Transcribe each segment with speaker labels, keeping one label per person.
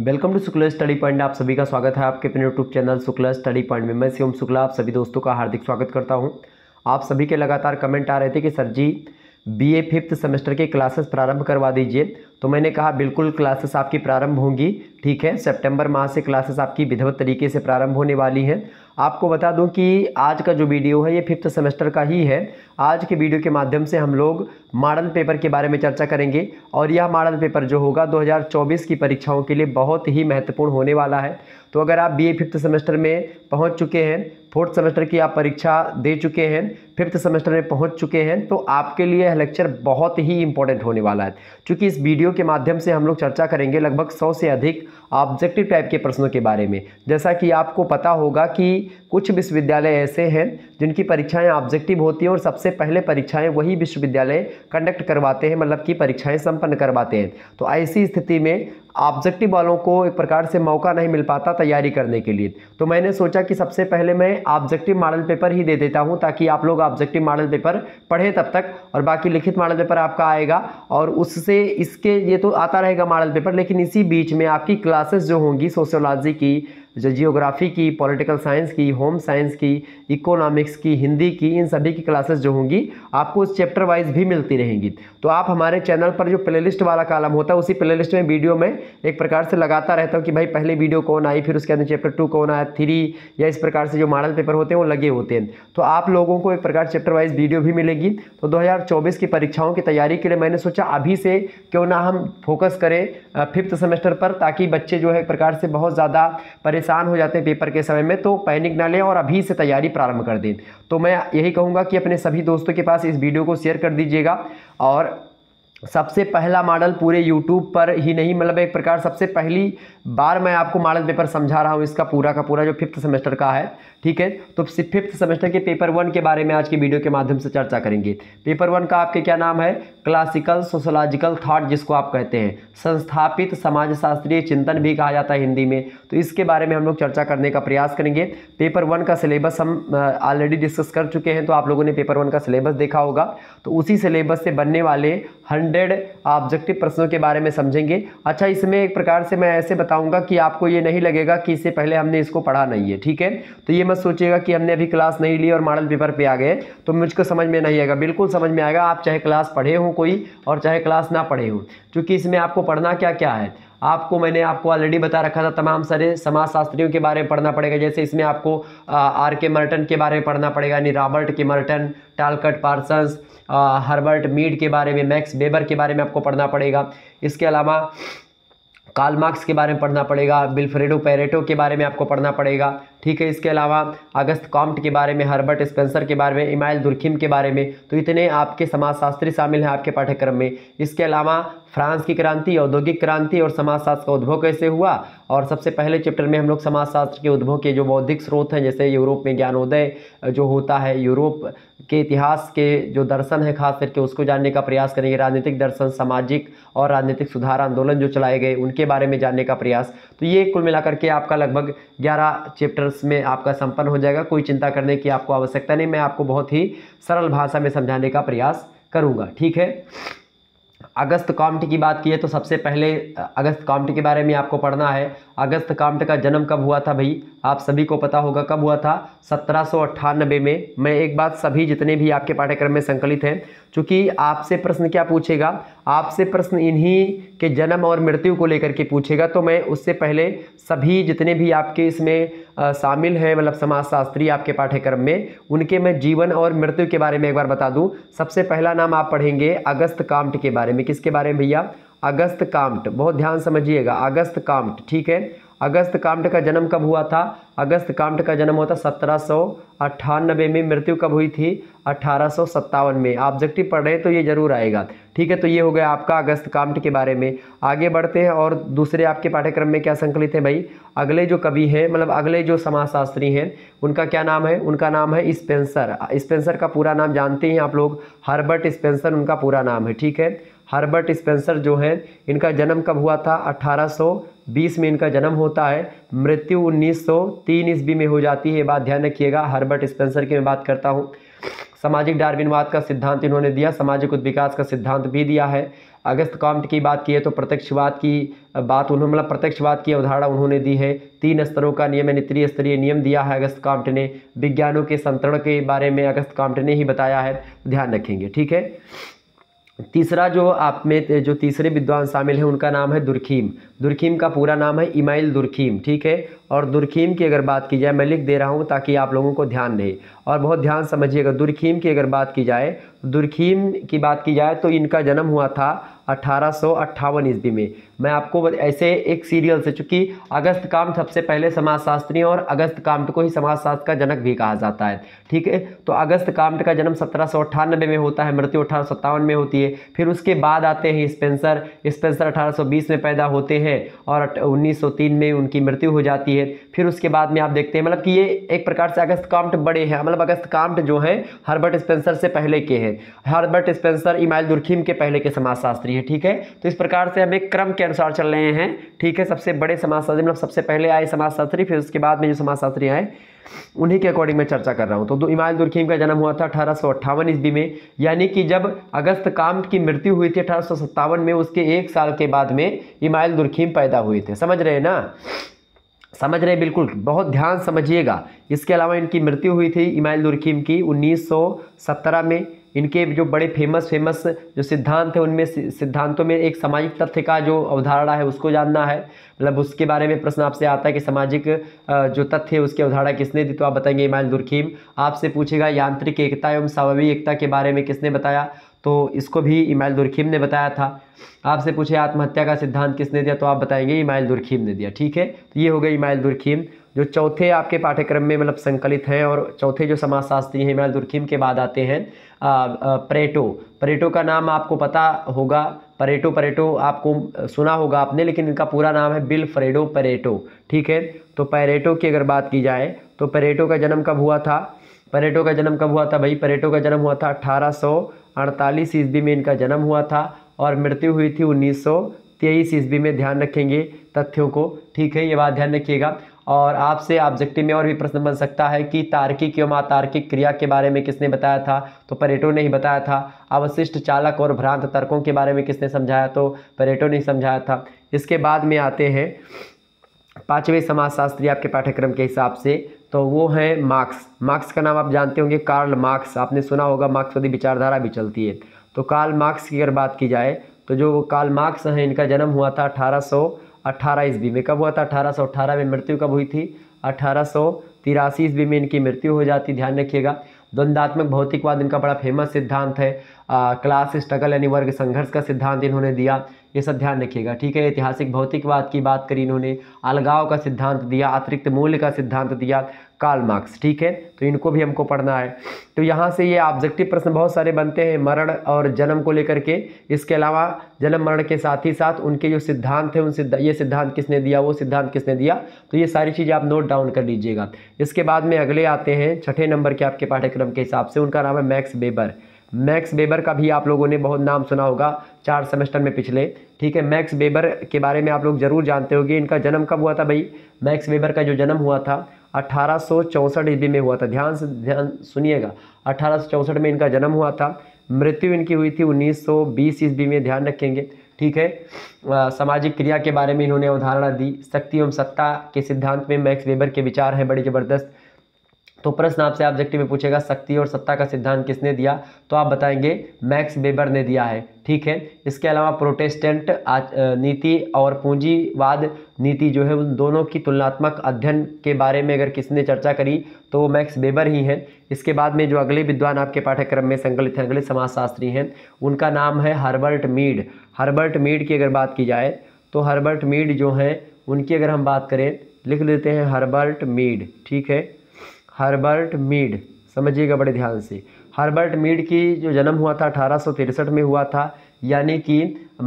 Speaker 1: welcome to Shukla Study Point आप सभी का स्वागत है आपके अपने YouTube channel Shukla Study Point में मैं शिवम शुक्ला आप सभी दोस्तों का हार्दिक स्वागत करता हूं आप सभी के लगातार कमेंट आ रहे थे कि sir ji BA fifth semester के क्लासेस प्रारंभ करवा दीजिए तो मैंने कहा बिल्कुल क्लासेस आपकी प्रारंभ होंगी ठीक है सितंबर माह से क्लासेस आपकी विधिवत तरीके से प्रारंभ होने वाली हैं आपको बता दूं कि आज का जो वीडियो है ये फिफ्थ सेमेस्टर का ही है आज के वीडियो के माध्यम से हम लोग मॉडल पेपर के बारे में चर्चा करेंगे और यह मॉडल पेपर जो होगा दो की परीक्षाओं के लिए बहुत ही महत्वपूर्ण होने वाला है तो अगर आप बी फिफ्थ सेमेस्टर में पहुँच चुके हैं फोर्थ सेमेस्टर की आप परीक्षा दे चुके हैं फिफ्थ सेमेस्टर में पहुंच चुके हैं तो आपके लिए यह लेक्चर बहुत ही इंपॉर्टेंट होने वाला है क्योंकि इस वीडियो के माध्यम से हम लोग चर्चा करेंगे लगभग सौ से अधिक ऑब्जेक्टिव टाइप के प्रश्नों के बारे में जैसा कि आपको पता होगा कि कुछ विश्वविद्यालय ऐसे हैं जिनकी परीक्षाएँ ऑब्जेक्टिव होती हैं और सबसे पहले परीक्षाएँ वही विश्वविद्यालय कंडक्ट करवाते हैं मतलब कि परीक्षाएँ संपन्न करवाते हैं तो ऐसी स्थिति में ऑब्जेक्टिव वालों को एक प्रकार से मौका नहीं मिल पाता तैयारी करने के लिए तो मैंने सोचा कि सबसे पहले मैं ऑब्जेक्टिव मॉडल पेपर ही दे देता हूँ ताकि आप लोग ऑब्जेक्टिव मॉडल पेपर पढ़ें तब तक और बाकी लिखित मॉडल पेपर आपका आएगा और उससे इसके ये तो आता रहेगा मॉडल पेपर लेकिन इसी बीच में आपकी क्लासेस जो होंगी सोशोलॉजी की जो जियोग्राफ़ी की पॉलिटिकल साइंस की होम साइंस की इकोनॉमिक्स की हिंदी की इन सभी की क्लासेस जो होंगी आपको उस चैप्टर वाइज भी मिलती रहेंगी तो आप हमारे चैनल पर जो प्लेलिस्ट वाला कालम होता है उसी प्लेलिस्ट में वीडियो में एक प्रकार से लगाता रहता हूँ कि भाई पहले वीडियो कौन आई फिर उसके अंदर चैप्टर टू कौन आया थ्री या इस प्रकार से जो मॉडल पेपर होते हैं वो लगे होते हैं तो आप लोगों को एक प्रकार चैप्टर वाइज वीडियो भी मिलेगी तो दो की परीक्षाओं की तैयारी के लिए मैंने सोचा अभी से क्यों ना हम फोकस करें फिफ्थ सेमेस्टर पर ताकि बच्चे जो है एक प्रकार से बहुत ज़्यादा परेशान परेशान हो जाते हैं पेपर के समय में तो पैनिक ना लें और अभी से तैयारी प्रारंभ कर दें तो मैं यही कहूँगा कि अपने सभी दोस्तों के पास इस वीडियो को शेयर कर दीजिएगा और सबसे पहला मॉडल पूरे YouTube पर ही नहीं मतलब एक प्रकार सबसे पहली बार मैं आपको मॉडल पेपर समझा रहा हूँ इसका पूरा का पूरा जो फिफ्थ सेमेस्टर का है ठीक है तो फिफ्थ सेमेस्टर के पेपर वन के बारे में आज के वीडियो के माध्यम से चर्चा करेंगे पेपर वन का आपके क्या नाम है क्लासिकल सोशोलॉजिकल थाट जिसको आप कहते हैं संस्थापित समाजशास्त्रीय चिंतन भी कहा जाता है हिंदी में तो इसके बारे में हम लोग चर्चा करने का प्रयास करेंगे पेपर वन का सिलेबस हम ऑलरेडी डिस्कस कर चुके हैं तो आप लोगों ने पेपर वन का सिलेबस देखा होगा तो उसी सिलेबस से बनने वाले हंड्रेड ऑब्जेक्टिव प्रश्नों के बारे में समझेंगे अच्छा इसमें एक प्रकार से मैं ऐसे बताऊँगा कि आपको ये नहीं लगेगा कि इससे पहले हमने इसको पढ़ा नहीं है ठीक है तो ये मत सोचिएगा कि हमने अभी क्लास नहीं ली और मॉडल पेपर पर आ गए तो मुझको समझ में नहीं आएगा बिल्कुल समझ में आएगा आप चाहे क्लास पढ़े हों कोई और चाहे क्लास ना पढ़े हो क्योंकि इसमें आपको पढ़ना क्या क्या है आपको मैंने आपको ऑलरेडी बता रखा था तमाम सारे समाजशास्त्रियों के बारे में पढ़ना पड़ेगा जैसे इसमें आपको आर के मर्टन के बारे में पढ़ना पड़ेगा यानी Robert K Merton Talcott Parsons Herbert Mead के बारे में मैक्स बेबर के बारे में आपको पढ़ना पड़ेगा इसके अलावा कार्ल मार्क्स के बारे में पढ़ना पड़ेगा बिल्फ्रेडो पेरेटो के बारे में आपको पढ़ना पड़ेगा ठीक है इसके अलावा अगस्त कॉम्ट के बारे में हर्बर्ट स्पेंसर के बारे में इमाइल दुर्खिम के बारे में तो इतने आपके समाजशास्त्री शामिल हैं आपके पाठ्यक्रम में इसके अलावा फ्रांस की क्रांति औद्योगिक क्रांति और समाजशास्त्र का उद्भव कैसे हुआ और सबसे पहले चैप्टर में हम लोग समाजशास्त्र के उद्भव के जो बौद्धिक स्रोत हैं जैसे यूरोप में ज्ञानोदय जो होता है यूरोप के इतिहास के जो दर्शन है खास करके उसको जानने का प्रयास करेंगे राजनीतिक दर्शन सामाजिक और राजनीतिक सुधार आंदोलन जो चलाए गए उनके बारे में जानने का प्रयास तो ये कुल मिलाकर के आपका लगभग 11 चैप्टर्स में आपका संपन्न हो जाएगा कोई चिंता करने की आपको आवश्यकता नहीं मैं आपको बहुत ही सरल भाषा में समझाने का प्रयास करूँगा ठीक है अगस्त काम्ट की बात की है तो सबसे पहले अगस्त काम्ट के बारे में आपको पढ़ना है अगस्त काम्ट का जन्म कब हुआ था भाई आप सभी को पता होगा कब हुआ था सत्रह में मैं एक बात सभी जितने भी आपके पाठ्यक्रम में संकलित हैं चूँकि आपसे प्रश्न क्या पूछेगा आपसे प्रश्न इन्हीं के जन्म और मृत्यु को लेकर के पूछेगा तो मैं उससे पहले सभी जितने भी आपके इसमें शामिल हैं मतलब समाजशास्त्री आपके पाठ्यक्रम में उनके मैं जीवन और मृत्यु के बारे में एक बार बता दूँ सबसे पहला नाम आप पढ़ेंगे अगस्त काम्ट के बारे में किसके बारे में भैया अगस्त काम्ट बहुत ध्यान समझिएगा अगस्त काम्ट ठीक है अगस्त कामठ का जन्म कब हुआ था अगस्त काम्ट का जन्म होता सत्रह सौ अट्ठानबे में मृत्यु कब हुई थी अठारह में ऑब्जेक्टिव पढ़ रहे हैं तो ये ज़रूर आएगा ठीक है तो ये हो गया आपका अगस्त कामठ के बारे में आगे बढ़ते हैं और दूसरे आपके पाठ्यक्रम में क्या संकलित है भाई अगले जो कवि हैं मतलब अगले जो समाजशास्त्री हैं उनका क्या नाम है उनका नाम है स्पेंसर स्पेंसर का पूरा नाम जानते हैं आप लोग हर्बर्ट स्पेंसर उनका पूरा नाम है ठीक है हर्बर्ट स्पेंसर जो हैं इनका जन्म कब हुआ था 1820 में इनका जन्म होता है मृत्यु 1903 ईस्वी में हो जाती है बात ध्यान रखिएगा हर्बर्ट स्पेंसर की मैं बात करता हूँ सामाजिक डार्विनवाद का सिद्धांत इन्होंने दिया सामाजिक उद्विकास का सिद्धांत भी दिया है अगस्त काम्ट की बात की है तो प्रत्यक्षवाद की बात उन्होंने मतलब प्रत्यक्षवाद की अवधारणा उन्होंने दी है तीन स्तरों का नियम यानी त्रिस्तरीय नियम दिया है अगस्त काम्ट ने विज्ञानों के संतरण के बारे में अगस्त काम्ट ने ही बताया है ध्यान रखेंगे ठीक है तीसरा जो आप में जो तीसरे विद्वान शामिल हैं उनका नाम है दुर्खीम दुर्खीम का पूरा नाम है इमाइल दुर्खीम ठीक है और दुर्खीम की अगर बात की जाए मैं लिख दे रहा हूँ ताकि आप लोगों को ध्यान रहे और बहुत ध्यान समझिएगा दुर्खीम की अगर बात की जाए दुर्खीम की बात की जाए तो इनका जन्म हुआ था अठारह ईस्वी में मैं आपको ऐसे एक सीरियल से चूंकि अगस्त काम्त सबसे पहले समाजशास्त्री और अगस्त कामत को ही समाजशास्त्र का जनक भी कहा जाता है ठीक है तो अगस्त कामत का जन्म सत्रह में होता है मृत्यु अठारह में होती है फिर उसके बाद आते हैं स्पेंसर स्पेंसर अठारह में पैदा होते हैं और उन्नीस में उनकी मृत्यु हो जाती है फिर उसके बाद में आप देखते हैं मतलब कि ये एक प्रकार से अगस्त काम्ट बड़े हैं मतलब अगस्त काम्ट जो हैं हर्बर्ट स्पेंसर से पहले के हैं हर्बर्ट स्पेंसर इमाइल दुर्खीम के पहले के समाजशास्त्री हैं ठीक है तो इस प्रकार से हम एक क्रम के अनुसार चल रहे हैं ठीक है सबसे बड़े समाजशास्त्री मतलब सबसे पहले आए समाजशास्त्री फिर उसके बाद में जो समाजशास्त्री आए उन्हीं के अकॉर्डिंग मैं चर्चा कर रहा हूँ तो इमाइल दुर्खीम का जन्म हुआ था अठारह ईस्वी में यानी कि जब अगस्त काम्ट की मृत्यु हुई थी अठारह में उसके एक साल के बाद में इमाइल दुर्खीम पैदा हुए थे समझ रहे हैं ना समझ रहे बिल्कुल बहुत ध्यान समझिएगा इसके अलावा इनकी मृत्यु हुई थी इमाइल दुरखीम की 1917 में इनके जो बड़े फेमस फेमस जो सिद्धांत हैं उनमें सिद्धांतों में एक सामाजिक तथ्य का जो अवधारणा है उसको जानना है मतलब उसके बारे में प्रश्न आपसे आता है कि सामाजिक जो तथ्य है उसकी अवधारणा किसने दी तो आप बताएंगे इमाइल दुरखीम आपसे पूछेगा यांत्रिक एकता एवं स्वाभाविक एकता के बारे में किसने बताया तो इसको भी इमाइल दुरखीम ने बताया था आपसे पूछे आत्महत्या का सिद्धांत किसने दिया तो आप बताएंगे इमाइल दुरखीम ने दिया ठीक है तो ये हो गए इमाइल दुरखीम जो चौथे आपके पाठ्यक्रम में मतलब संकलित हैं और चौथे जो समाजशास्त्री हैं इमाइल दुरखीम के बाद आते हैं परेटो परेटो का नाम आपको पता होगा परेटो परेटो आपको सुना होगा आपने लेकिन इनका पूरा नाम है बिल फ्रेडो परेटो ठीक है तो पैरेटो की अगर बात की जाए तो परेटो का जन्म कब हुआ था परेटो का जन्म कब हुआ था भाई परेटो का जन्म हुआ था अठारह सौ अड़तालीस ईस्वी में इनका जन्म हुआ था और मृत्यु हुई थी उन्नीस सौ तेईस ईस्वी में ध्यान रखेंगे तथ्यों को ठीक है ये बात ध्यान रखिएगा और आपसे ऑब्जेक्टिव में और भी प्रश्न बन सकता है कि तार्किक एवं अतार्किक क्रिया के बारे में किसने बताया था तो परेटो ने ही बताया था अवशिष्ट चालक और भ्रांत तर्कों के बारे में किसने समझाया तो परेटो ने समझाया था इसके बाद में आते हैं पाँचवें समाजशास्त्री आपके पाठ्यक्रम के हिसाब से तो वो हैं मार्क्स मार्क्स का नाम आप जानते होंगे कार्ल मार्क्स आपने सुना होगा मार्क्सवादी विचारधारा भी चलती है तो कार्ल मार्क्स की अगर बात की जाए तो जो कार्ल मार्क्स हैं इनका जन्म हुआ था अठारह सौ अट्ठारह ईस्वी में कब हुआ था अठारह सौ अट्ठारह में मृत्यु कब हुई थी अठारह सौ तिरासी ईस्वी में इनकी मृत्यु हो जाती ध्यान रखिएगा द्वंदात्मक भौतिकवाद इनका बड़ा फेमस सिद्धांत है आ, क्लास स्ट्रगल यानी वर्ग संघर्ष का सिद्धांत इन्होंने दिया ये सब ध्यान रखिएगा ठीक है ऐतिहासिक भौतिकवाद की बात करी इन्होंने अलगाव का सिद्धांत दिया अतिरिक्त मूल्य का सिद्धांत दिया काल मार्क्स ठीक है तो इनको भी हमको पढ़ना है तो यहाँ से ये ऑब्जेक्टिव प्रश्न बहुत सारे बनते हैं मरण और जन्म को लेकर के इसके अलावा जन्म मरण के साथ ही साथ उनके जो सिद्धांत हैं उन सिद्धा ये सिद्धांत किसने दिया वो सिद्धांत किसने दिया तो ये सारी चीज़ें आप नोट डाउन कर लीजिएगा इसके बाद में अगले आते हैं छठे नंबर के आपके पाठ्यक्रम के हिसाब से उनका नाम है मैक्स बेबर मैक्स बेबर का भी आप लोगों ने बहुत नाम सुना होगा चार सेमेस्टर में पिछले ठीक है मैक्स बेबर के बारे में आप लोग ज़रूर जानते होंगे इनका जन्म कब हुआ था भाई मैक्स बेबर का जो जन्म हुआ था अठारह सौ ईस्वी में हुआ था ध्यान से ध्यान सुनिएगा अठारह में इनका जन्म हुआ था मृत्यु इनकी हुई थी 1920 ईस्वी में ध्यान रखेंगे ठीक है सामाजिक क्रिया के बारे में इन्होंने अवधारणा दी शक्ति एवं सत्ता के सिद्धांत में मैक्स वेबर के विचार हैं बड़े ज़बरदस्त तो प्रश्न आपसे ऑब्जेक्टिव में पूछेगा शक्ति और सत्ता का सिद्धांत किसने दिया तो आप बताएंगे मैक्स बेबर ने दिया है ठीक है इसके अलावा प्रोटेस्टेंट नीति और पूंजीवाद नीति जो है उन दोनों की तुलनात्मक अध्ययन के बारे में अगर किसने चर्चा करी तो वो मैक्स बेबर ही हैं इसके बाद में जो अगले विद्वान आपके पाठ्यक्रम में संकलित हैं अगले समाजशास्त्री हैं उनका नाम है हर्बर्ट मीड हर्बर्ट मीड की अगर बात की जाए तो हर्बर्ट मीड जो हैं उनकी अगर हम बात करें लिख देते हैं हर्बर्ट मीड ठीक है हर्बर्ट मीड समझिएगा बड़े ध्यान से हर्बर्ट मीड की जो जन्म हुआ था अठारह में हुआ था यानी कि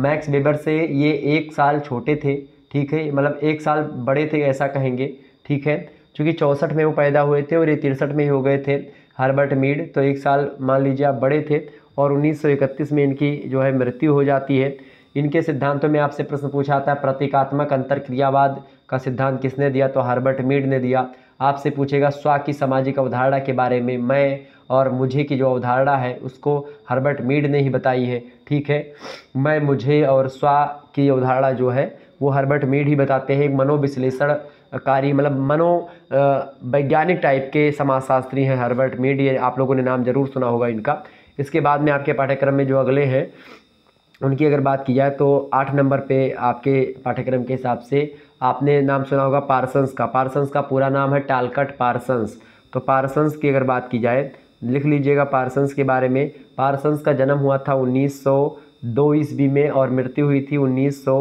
Speaker 1: मैक्स वेबर से ये एक साल छोटे थे ठीक है मतलब एक साल बड़े थे ऐसा कहेंगे ठीक है क्योंकि चौंसठ में वो पैदा हुए थे और ये तिरसठ में ही हो गए थे हर्बर्ट मीड तो एक साल मान लीजिए आप बड़े थे और 1931 में इनकी जो है मृत्यु हो जाती है इनके सिद्धांतों में आपसे प्रश्न पूछा था प्रतीकात्मक अंतर क्रियावाद का सिद्धांत किसने दिया तो हर्बर्ट मीड ने दिया आपसे पूछेगा स्व की सामाजिक अवधारणा के बारे में मैं और मुझे की जो अवधारणा है उसको हर्बर्ट मीड ने ही बताई है ठीक है मैं मुझे और स्व की अवधारणा जो है वो हर्बर्ट मीड ही बताते हैं मनोविश्लेषण कारी मतलब मनो वैज्ञानिक टाइप के समाजशास्त्री हैं हर्बर्ट मीड ये आप लोगों ने नाम ज़रूर सुना होगा इनका इसके बाद में आपके पाठ्यक्रम में जो अगले हैं उनकी अगर बात की जाए तो आठ नंबर पे आपके पाठ्यक्रम के हिसाब से आपने नाम सुना होगा पार्सन्स का पार्सन्स का पूरा नाम है टालकट पार्सन्स तो पार्सन्स की अगर बात की जाए लिख लीजिएगा पार्सन्स के बारे में पार्सन्स का जन्म हुआ था 1902 ईस्वी में और मृत्यु हुई थी उन्नीस सौ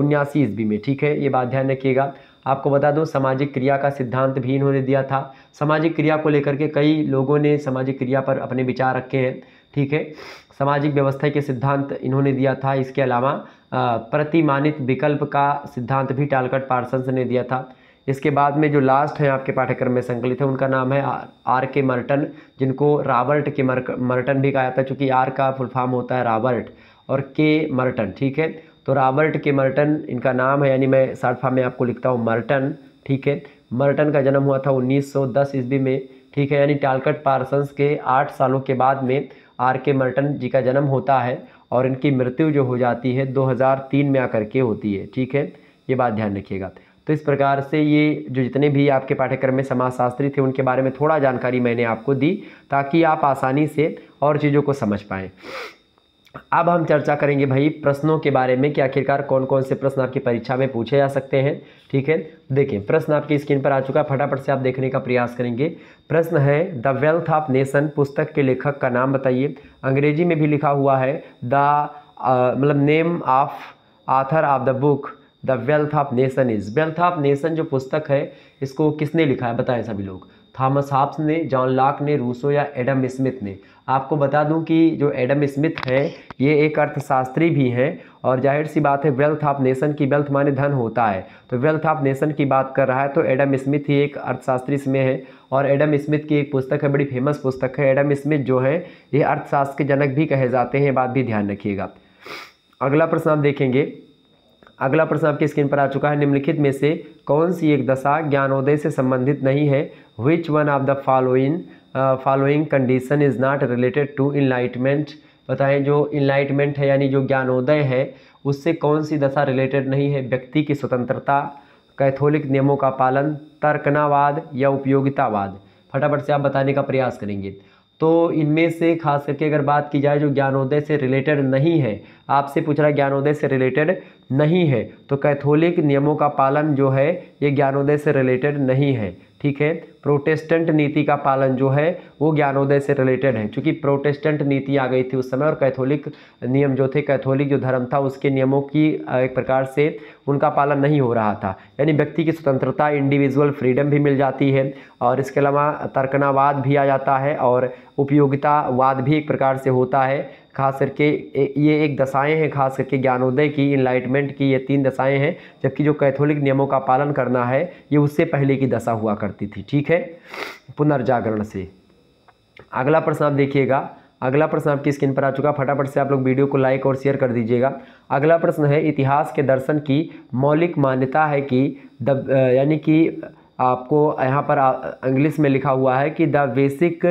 Speaker 1: उन्यासी ईस्वी में ठीक है ये बात ध्यान रखिएगा आपको बता दूं सामाजिक क्रिया का सिद्धांत भी इन्होंने दिया था सामाजिक क्रिया को लेकर के कई लोगों ने सामाजिक क्रिया पर अपने विचार रखे हैं ठीक है सामाजिक व्यवस्था के सिद्धांत इन्होंने दिया था इसके अलावा प्रतिमानित विकल्प का सिद्धांत भी टालकट पार्सन्स ने दिया था इसके बाद में जो लास्ट है आपके पाठ्यक्रम में संकलित है उनका नाम है आर के मर्टन जिनको रॉबर्ट के मर्टन भी कहा जाता है चूँकि आर का फुल फॉर्म होता है रॉबर्ट और के मर्टन ठीक है तो रॉबर्ट के मर्टन इनका नाम है यानी मैं शार्ट फॉर्म में आपको लिखता हूँ मर्टन ठीक है मर्टन का जन्म हुआ था दस ईस्वी में ठीक है यानी टालकट पार्सन्स के आठ सालों के बाद में आर के मर्टन जी का जन्म होता है और इनकी मृत्यु जो हो जाती है 2003 में आकर के होती है ठीक है ये बात ध्यान रखिएगा तो इस प्रकार से ये जो जितने भी आपके पाठ्यक्रम में समाजशास्त्री थे उनके बारे में थोड़ा जानकारी मैंने आपको दी ताकि आप आसानी से और चीज़ों को समझ पाएँ अब हम चर्चा करेंगे भाई प्रश्नों के बारे में कि आखिरकार कौन कौन से प्रश्न आपकी परीक्षा में पूछे जा सकते हैं ठीक है देखिए प्रश्न आपकी स्क्रीन पर आ चुका है फटाफट से आप देखने का प्रयास करेंगे प्रश्न है द वेल्थ ऑफ नेशन पुस्तक के लेखक का नाम बताइए अंग्रेजी में भी लिखा हुआ है द मतलब name of author of the book the wealth of nation is wealth of nation जो पुस्तक है इसको किसने लिखा है बताएं सभी लोग थॉमस हाप्स ने जॉन लॉक ने रूसो या एडम स्मिथ ने आपको बता दूं कि जो एडम स्मिथ हैं ये एक अर्थशास्त्री भी हैं और जाहिर सी बात है वेल्थ ऑफ नेशन की वेल्थ माने धन होता है तो वेल्थ ऑफ नेशन की बात कर रहा है तो एडम स्मिथ ही एक अर्थशास्त्री इसमें है और एडम स्मिथ की एक पुस्तक है बड़ी फेमस पुस्तक है एडम स्मिथ जो है ये अर्थशास्त्र के जनक भी कहे जाते हैं बात भी ध्यान रखिएगा अगला प्रश्न आप देखेंगे अगला प्रश्न आपकी स्क्रीन पर आ चुका है निम्नलिखित में से कौन सी एक दशा ज्ञानोदय से संबंधित नहीं है which one of the following following condition is not related to enlightenment बताएं जो इनलाइटमेंट है यानी जो ज्ञानोदय है उससे कौन सी दशा रिलेटेड नहीं है व्यक्ति की स्वतंत्रता कैथोलिक नियमों का पालन तर्कनावाद या उपयोगितावाद फटाफट से आप बताने का प्रयास करेंगे तो इनमें से खास करके अगर बात की जाए जो ज्ञानोदय से रिलेटेड नहीं है आपसे पूछ रहा है ज्ञानोदय से रिलेटेड नहीं है तो कैथोलिक नियमों का पालन जो है ये ज्ञानोदय से रिलेटेड नहीं है ठीक है प्रोटेस्टेंट नीति का पालन जो है वो ज्ञानोदय से रिलेटेड है क्योंकि प्रोटेस्टेंट नीति आ गई थी उस समय और कैथोलिक नियम जो थे कैथोलिक जो धर्म था उसके नियमों की एक प्रकार से उनका पालन नहीं हो रहा था यानी व्यक्ति की स्वतंत्रता इंडिविजुअल फ्रीडम भी मिल जाती है और इसके अलावा तर्कनावाद भी आ जाता है और उपयोगितावाद भी एक प्रकार से होता है खास करके ये एक दशाएँ हैं खास करके ज्ञानोदय की इनलाइटमेंट की ये तीन दशाएँ हैं जबकि जो कैथोलिक नियमों का पालन करना है ये उससे पहले की दशा हुआ करती थी ठीक है पुनर्जागरण से अगला प्रश्न आप देखिएगा अगला प्रश्न आपकी स्क्रीन पर आ चुका फटाफट से आप लोग वीडियो को लाइक और शेयर कर दीजिएगा अगला प्रश्न है इतिहास के दर्शन की मौलिक मान्यता है कि द यानी कि आपको यहाँ पर इंग्लिश में लिखा हुआ है कि the basic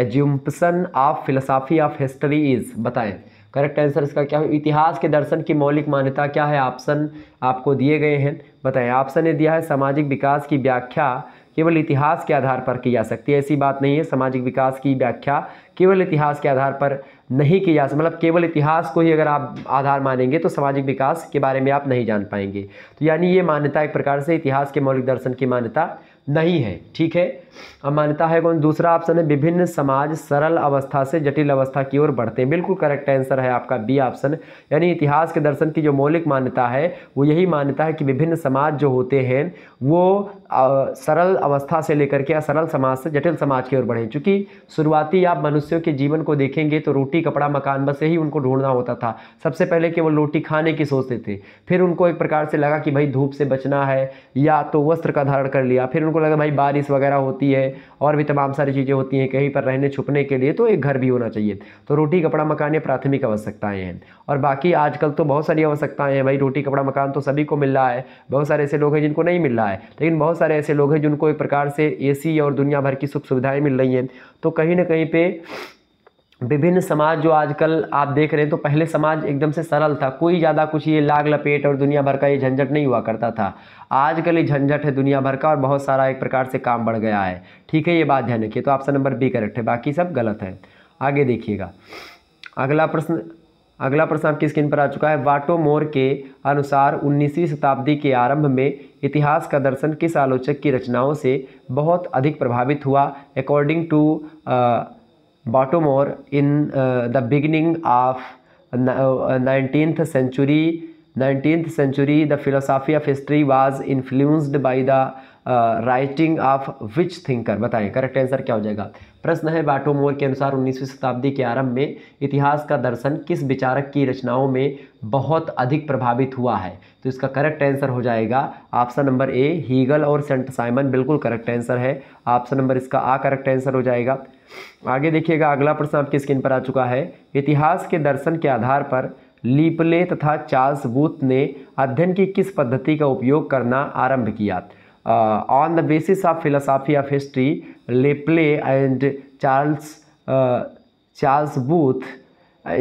Speaker 1: assumption of philosophy of history is बताएं करेक्ट आंसर इसका क्या है इतिहास के दर्शन की मौलिक मान्यता क्या है ऑप्शन आपको दिए गए हैं बताएं ऑप्शन ने दिया है सामाजिक विकास की व्याख्या केवल इतिहास के आधार पर की जा सकती है ऐसी बात नहीं है सामाजिक विकास की व्याख्या केवल इतिहास के आधार पर नहीं की जा सकती मतलब केवल इतिहास को ही अगर आप आधार मानेंगे तो सामाजिक विकास के बारे में आप नहीं जान पाएंगे तो यानी ये मान्यता एक प्रकार से इतिहास के मौलिक दर्शन की मान्यता नहीं है ठीक है अब मान्यता है कौन दूसरा ऑप्शन है विभिन्न समाज सरल अवस्था से जटिल अवस्था की ओर बढ़ते हैं बिल्कुल करेक्ट आंसर है आपका बी ऑप्शन यानी इतिहास के दर्शन की जो मौलिक मान्यता है वो यही मान्यता है कि विभिन्न समाज जो होते हैं वो सरल अवस्था से लेकर के सरल समाज से जटिल समाज की ओर बढ़े चूँकि शुरुआती आप मनुष्यों के जीवन को देखेंगे तो रोटी कपड़ा मकान बस यही उनको ढूंढना होता था सबसे पहले केवल रोटी खाने की सोचते थे फिर उनको एक प्रकार से लगा कि भाई धूप से बचना है या तो वस्त्र का धारण कर लिया फिर उनको लगा भाई बारिश वगैरह होती होती है और भी तमाम सारी चीज़ें होती हैं कहीं पर रहने छुपने के लिए तो एक घर भी होना चाहिए तो रोटी कपड़ा मकान ये प्राथमिक आवश्यकताएँ हैं और बाकी आजकल तो बहुत सारी आवश्यकताएँ हैं भाई रोटी कपड़ा मकान तो सभी को मिल रहा है बहुत सारे ऐसे लोग हैं जिनको नहीं मिल रहा है लेकिन बहुत सारे ऐसे लोग हैं जिनको एक प्रकार से ए और दुनिया भर की सुख सुविधाएँ मिल रही हैं तो कहीं ना कहीं पर विभिन्न समाज जो आजकल आप देख रहे हैं तो पहले समाज एकदम से सरल था कोई ज़्यादा कुछ ये लाग लपेट और दुनिया भर का ये झंझट नहीं हुआ करता था आजकल ये झंझट है दुनिया भर का और बहुत सारा एक प्रकार से काम बढ़ गया है ठीक है ये बात ध्यान रखिए तो ऑप्शन नंबर बी करेक्ट है बाकी सब गलत है आगे देखिएगा अगला प्रश्न अगला प्रश्न आपकी स्क्रीन पर आ चुका है वाटो मोर के अनुसार उन्नीसवीं शताब्दी के आरंभ में इतिहास का दर्शन किस आलोचक की रचनाओं से बहुत अधिक प्रभावित हुआ according to Bottomore in the beginning of of century uh, century century the philosophy of history was was by the writing of which thinker बताएं करेक्ट आंसर क्या हो जाएगा प्रश्न है बाटोमोर के अनुसार 19वीं शताब्दी के आरंभ में इतिहास का दर्शन किस विचारक की रचनाओं में बहुत अधिक प्रभावित हुआ है तो इसका करेक्ट आंसर हो जाएगा ऑप्शन नंबर ए हीगल और सेंट साइमन बिल्कुल करेक्ट आंसर है ऑप्शन नंबर इसका आ करेक्ट आंसर हो जाएगा आगे देखिएगा अगला प्रश्न आपकी स्क्रीन पर आ चुका है इतिहास के दर्शन के आधार पर लीपले तथा चार्ल्स बूथ ने अध्ययन की किस पद्धति का उपयोग करना आरंभ किया on the basis of philosophy of history Le Play and Charles Charles Booth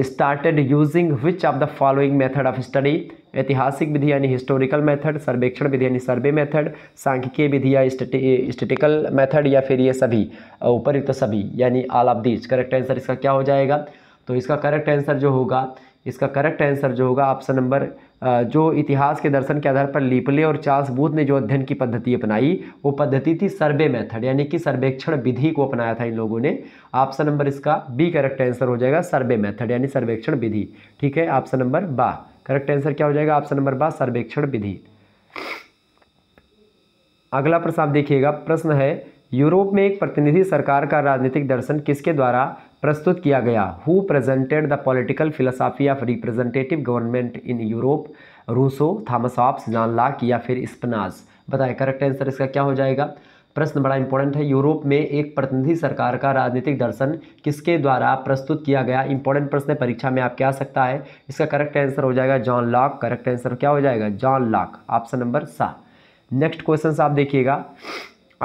Speaker 1: started using which of the following method of study ऐतिहासिक विधि यानी हिस्टोरिकल मेथड सर्वेक्षण विधि यानी सर्वे मेथड सांख्यिकीय विधि या स्टेटिकल मेथड या फिर ये सभी उपरयुक्त तो सभी यानी all of these correct answer इसका क्या हो जाएगा तो इसका करेक्ट आंसर जो होगा इसका करेक्ट आंसर जो होगा ऑप्शन नंबर जो इतिहास के दर्शन के आधार पर लीपले और चार्ल्स बूथ ने जो अध्ययन की पद्धति अपनाई वो पद्धति थी सर्वे मेथड यानी कि सर्वेक्षण विधि को अपनाया था इन लोगों ने ऑप्शन नंबर इसका बी करेक्ट आंसर हो जाएगा सर्वे मेथड यानी सर्वेक्षण विधि ठीक है ऑप्शन नंबर बा करेक्ट आंसर क्या हो जाएगा ऑप्शन नंबर बा सर्वेक्षण विधि अगला प्रश्न आप देखिएगा प्रश्न है यूरोप में एक प्रतिनिधि सरकार का राजनीतिक दर्शन किसके द्वारा प्रस्तुत किया गया who presented the political philosophy of representative government in Europe Rousseau Thomas Hobbes John Locke या फिर स्पनाज बताएं करेक्ट आंसर इसका क्या हो जाएगा प्रश्न बड़ा इंपॉर्टेंट है यूरोप में एक प्रतिनिधि सरकार का राजनीतिक दर्शन किसके द्वारा प्रस्तुत किया गया इंपॉर्टेंट प्रश्न परीक्षा में आपके आ सकता है इसका करेक्ट आंसर हो जाएगा जॉन लॉक करेक्ट आंसर क्या हो जाएगा जॉन लॉक ऑप्शन नंबर सात नेक्स्ट क्वेश्चन आप देखिएगा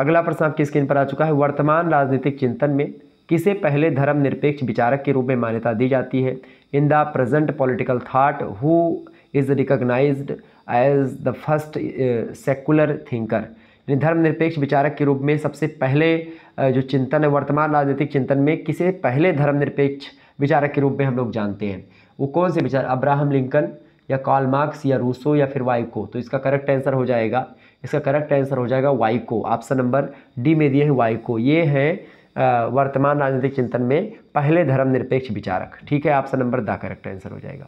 Speaker 1: अगला प्रश्न आपकी स्क्रीन पर आ चुका है वर्तमान राजनीतिक चिंतन में किसे पहले धर्मनिरपेक्ष विचारक के रूप में मान्यता दी जाती है in the present political thought who is recognise as the first secular thinker यानी धर्मनिरपेक्ष विचारक के रूप में सबसे पहले uh, जो चिंतन है वर्तमान राजनीतिक चिंतन में किसे पहले धर्मनिरपेक्ष विचारक के रूप में हम लोग जानते हैं वो कौन से विचार अब्राहम लिंकन या कॉल मार्क्स या रूसो या फिर वाइको तो इसका करेक्ट आंसर हो जाएगा इसका करेक्ट आंसर हो जाएगा वाइको ऑप्शन नंबर डी में दिए हैं वाइको ये हैं वर्तमान राजनीतिक चिंतन में पहले धर्मनिरपेक्ष विचारक ठीक है आपसे नंबर दा करेक्ट आंसर हो जाएगा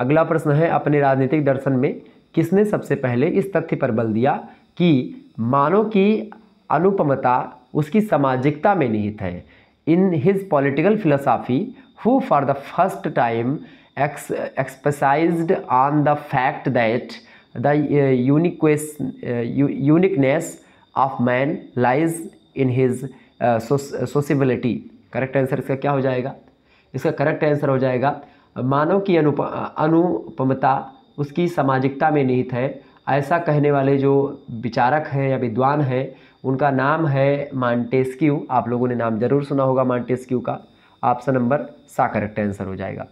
Speaker 1: अगला प्रश्न है अपने राजनीतिक दर्शन में किसने सबसे पहले इस तथ्य पर बल दिया कि मानव की अनुपमता उसकी सामाजिकता में निहित है in his political philosophy who for the first time ex emphasised on the fact that the uniqueness of man lies in his sociability correct answer इसका क्या हो जाएगा इसका करेक्ट आंसर हो जाएगा मानव की अनुप uh, अनुपमता उसकी सामाजिकता में निहित है ऐसा कहने वाले जो विचारक हैं या विद्वान हैं उनका नाम है मांटेस्क्यू आप लोगों ने नाम जरूर सुना होगा मांटेस्क्यू का ऑप्शन नंबर सा करेक्ट आंसर हो जाएगा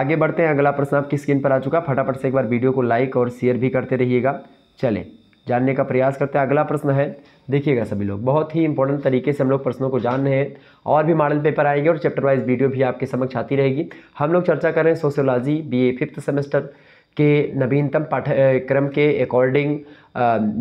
Speaker 1: आगे बढ़ते हैं अगला प्रश्न आपकी स्क्रीन पर आ चुका फटाफट से एक बार वीडियो को लाइक और शेयर भी करते रहिएगा चले जानने का प्रयास करते हैं अगला प्रश्न है देखिएगा सभी लोग बहुत ही इंपॉर्टेंट तरीके से हम लोग प्रश्नों को जान रहे हैं और भी मॉडल पेपर आएंगे और चैप्टर वाइज वीडियो भी आपके समक्ष आती रहेगी हम लोग चर्चा कर रहे हैं sociology B A fifth semester के नवीनतम पाठ्यक्रम के अकॉर्डिंग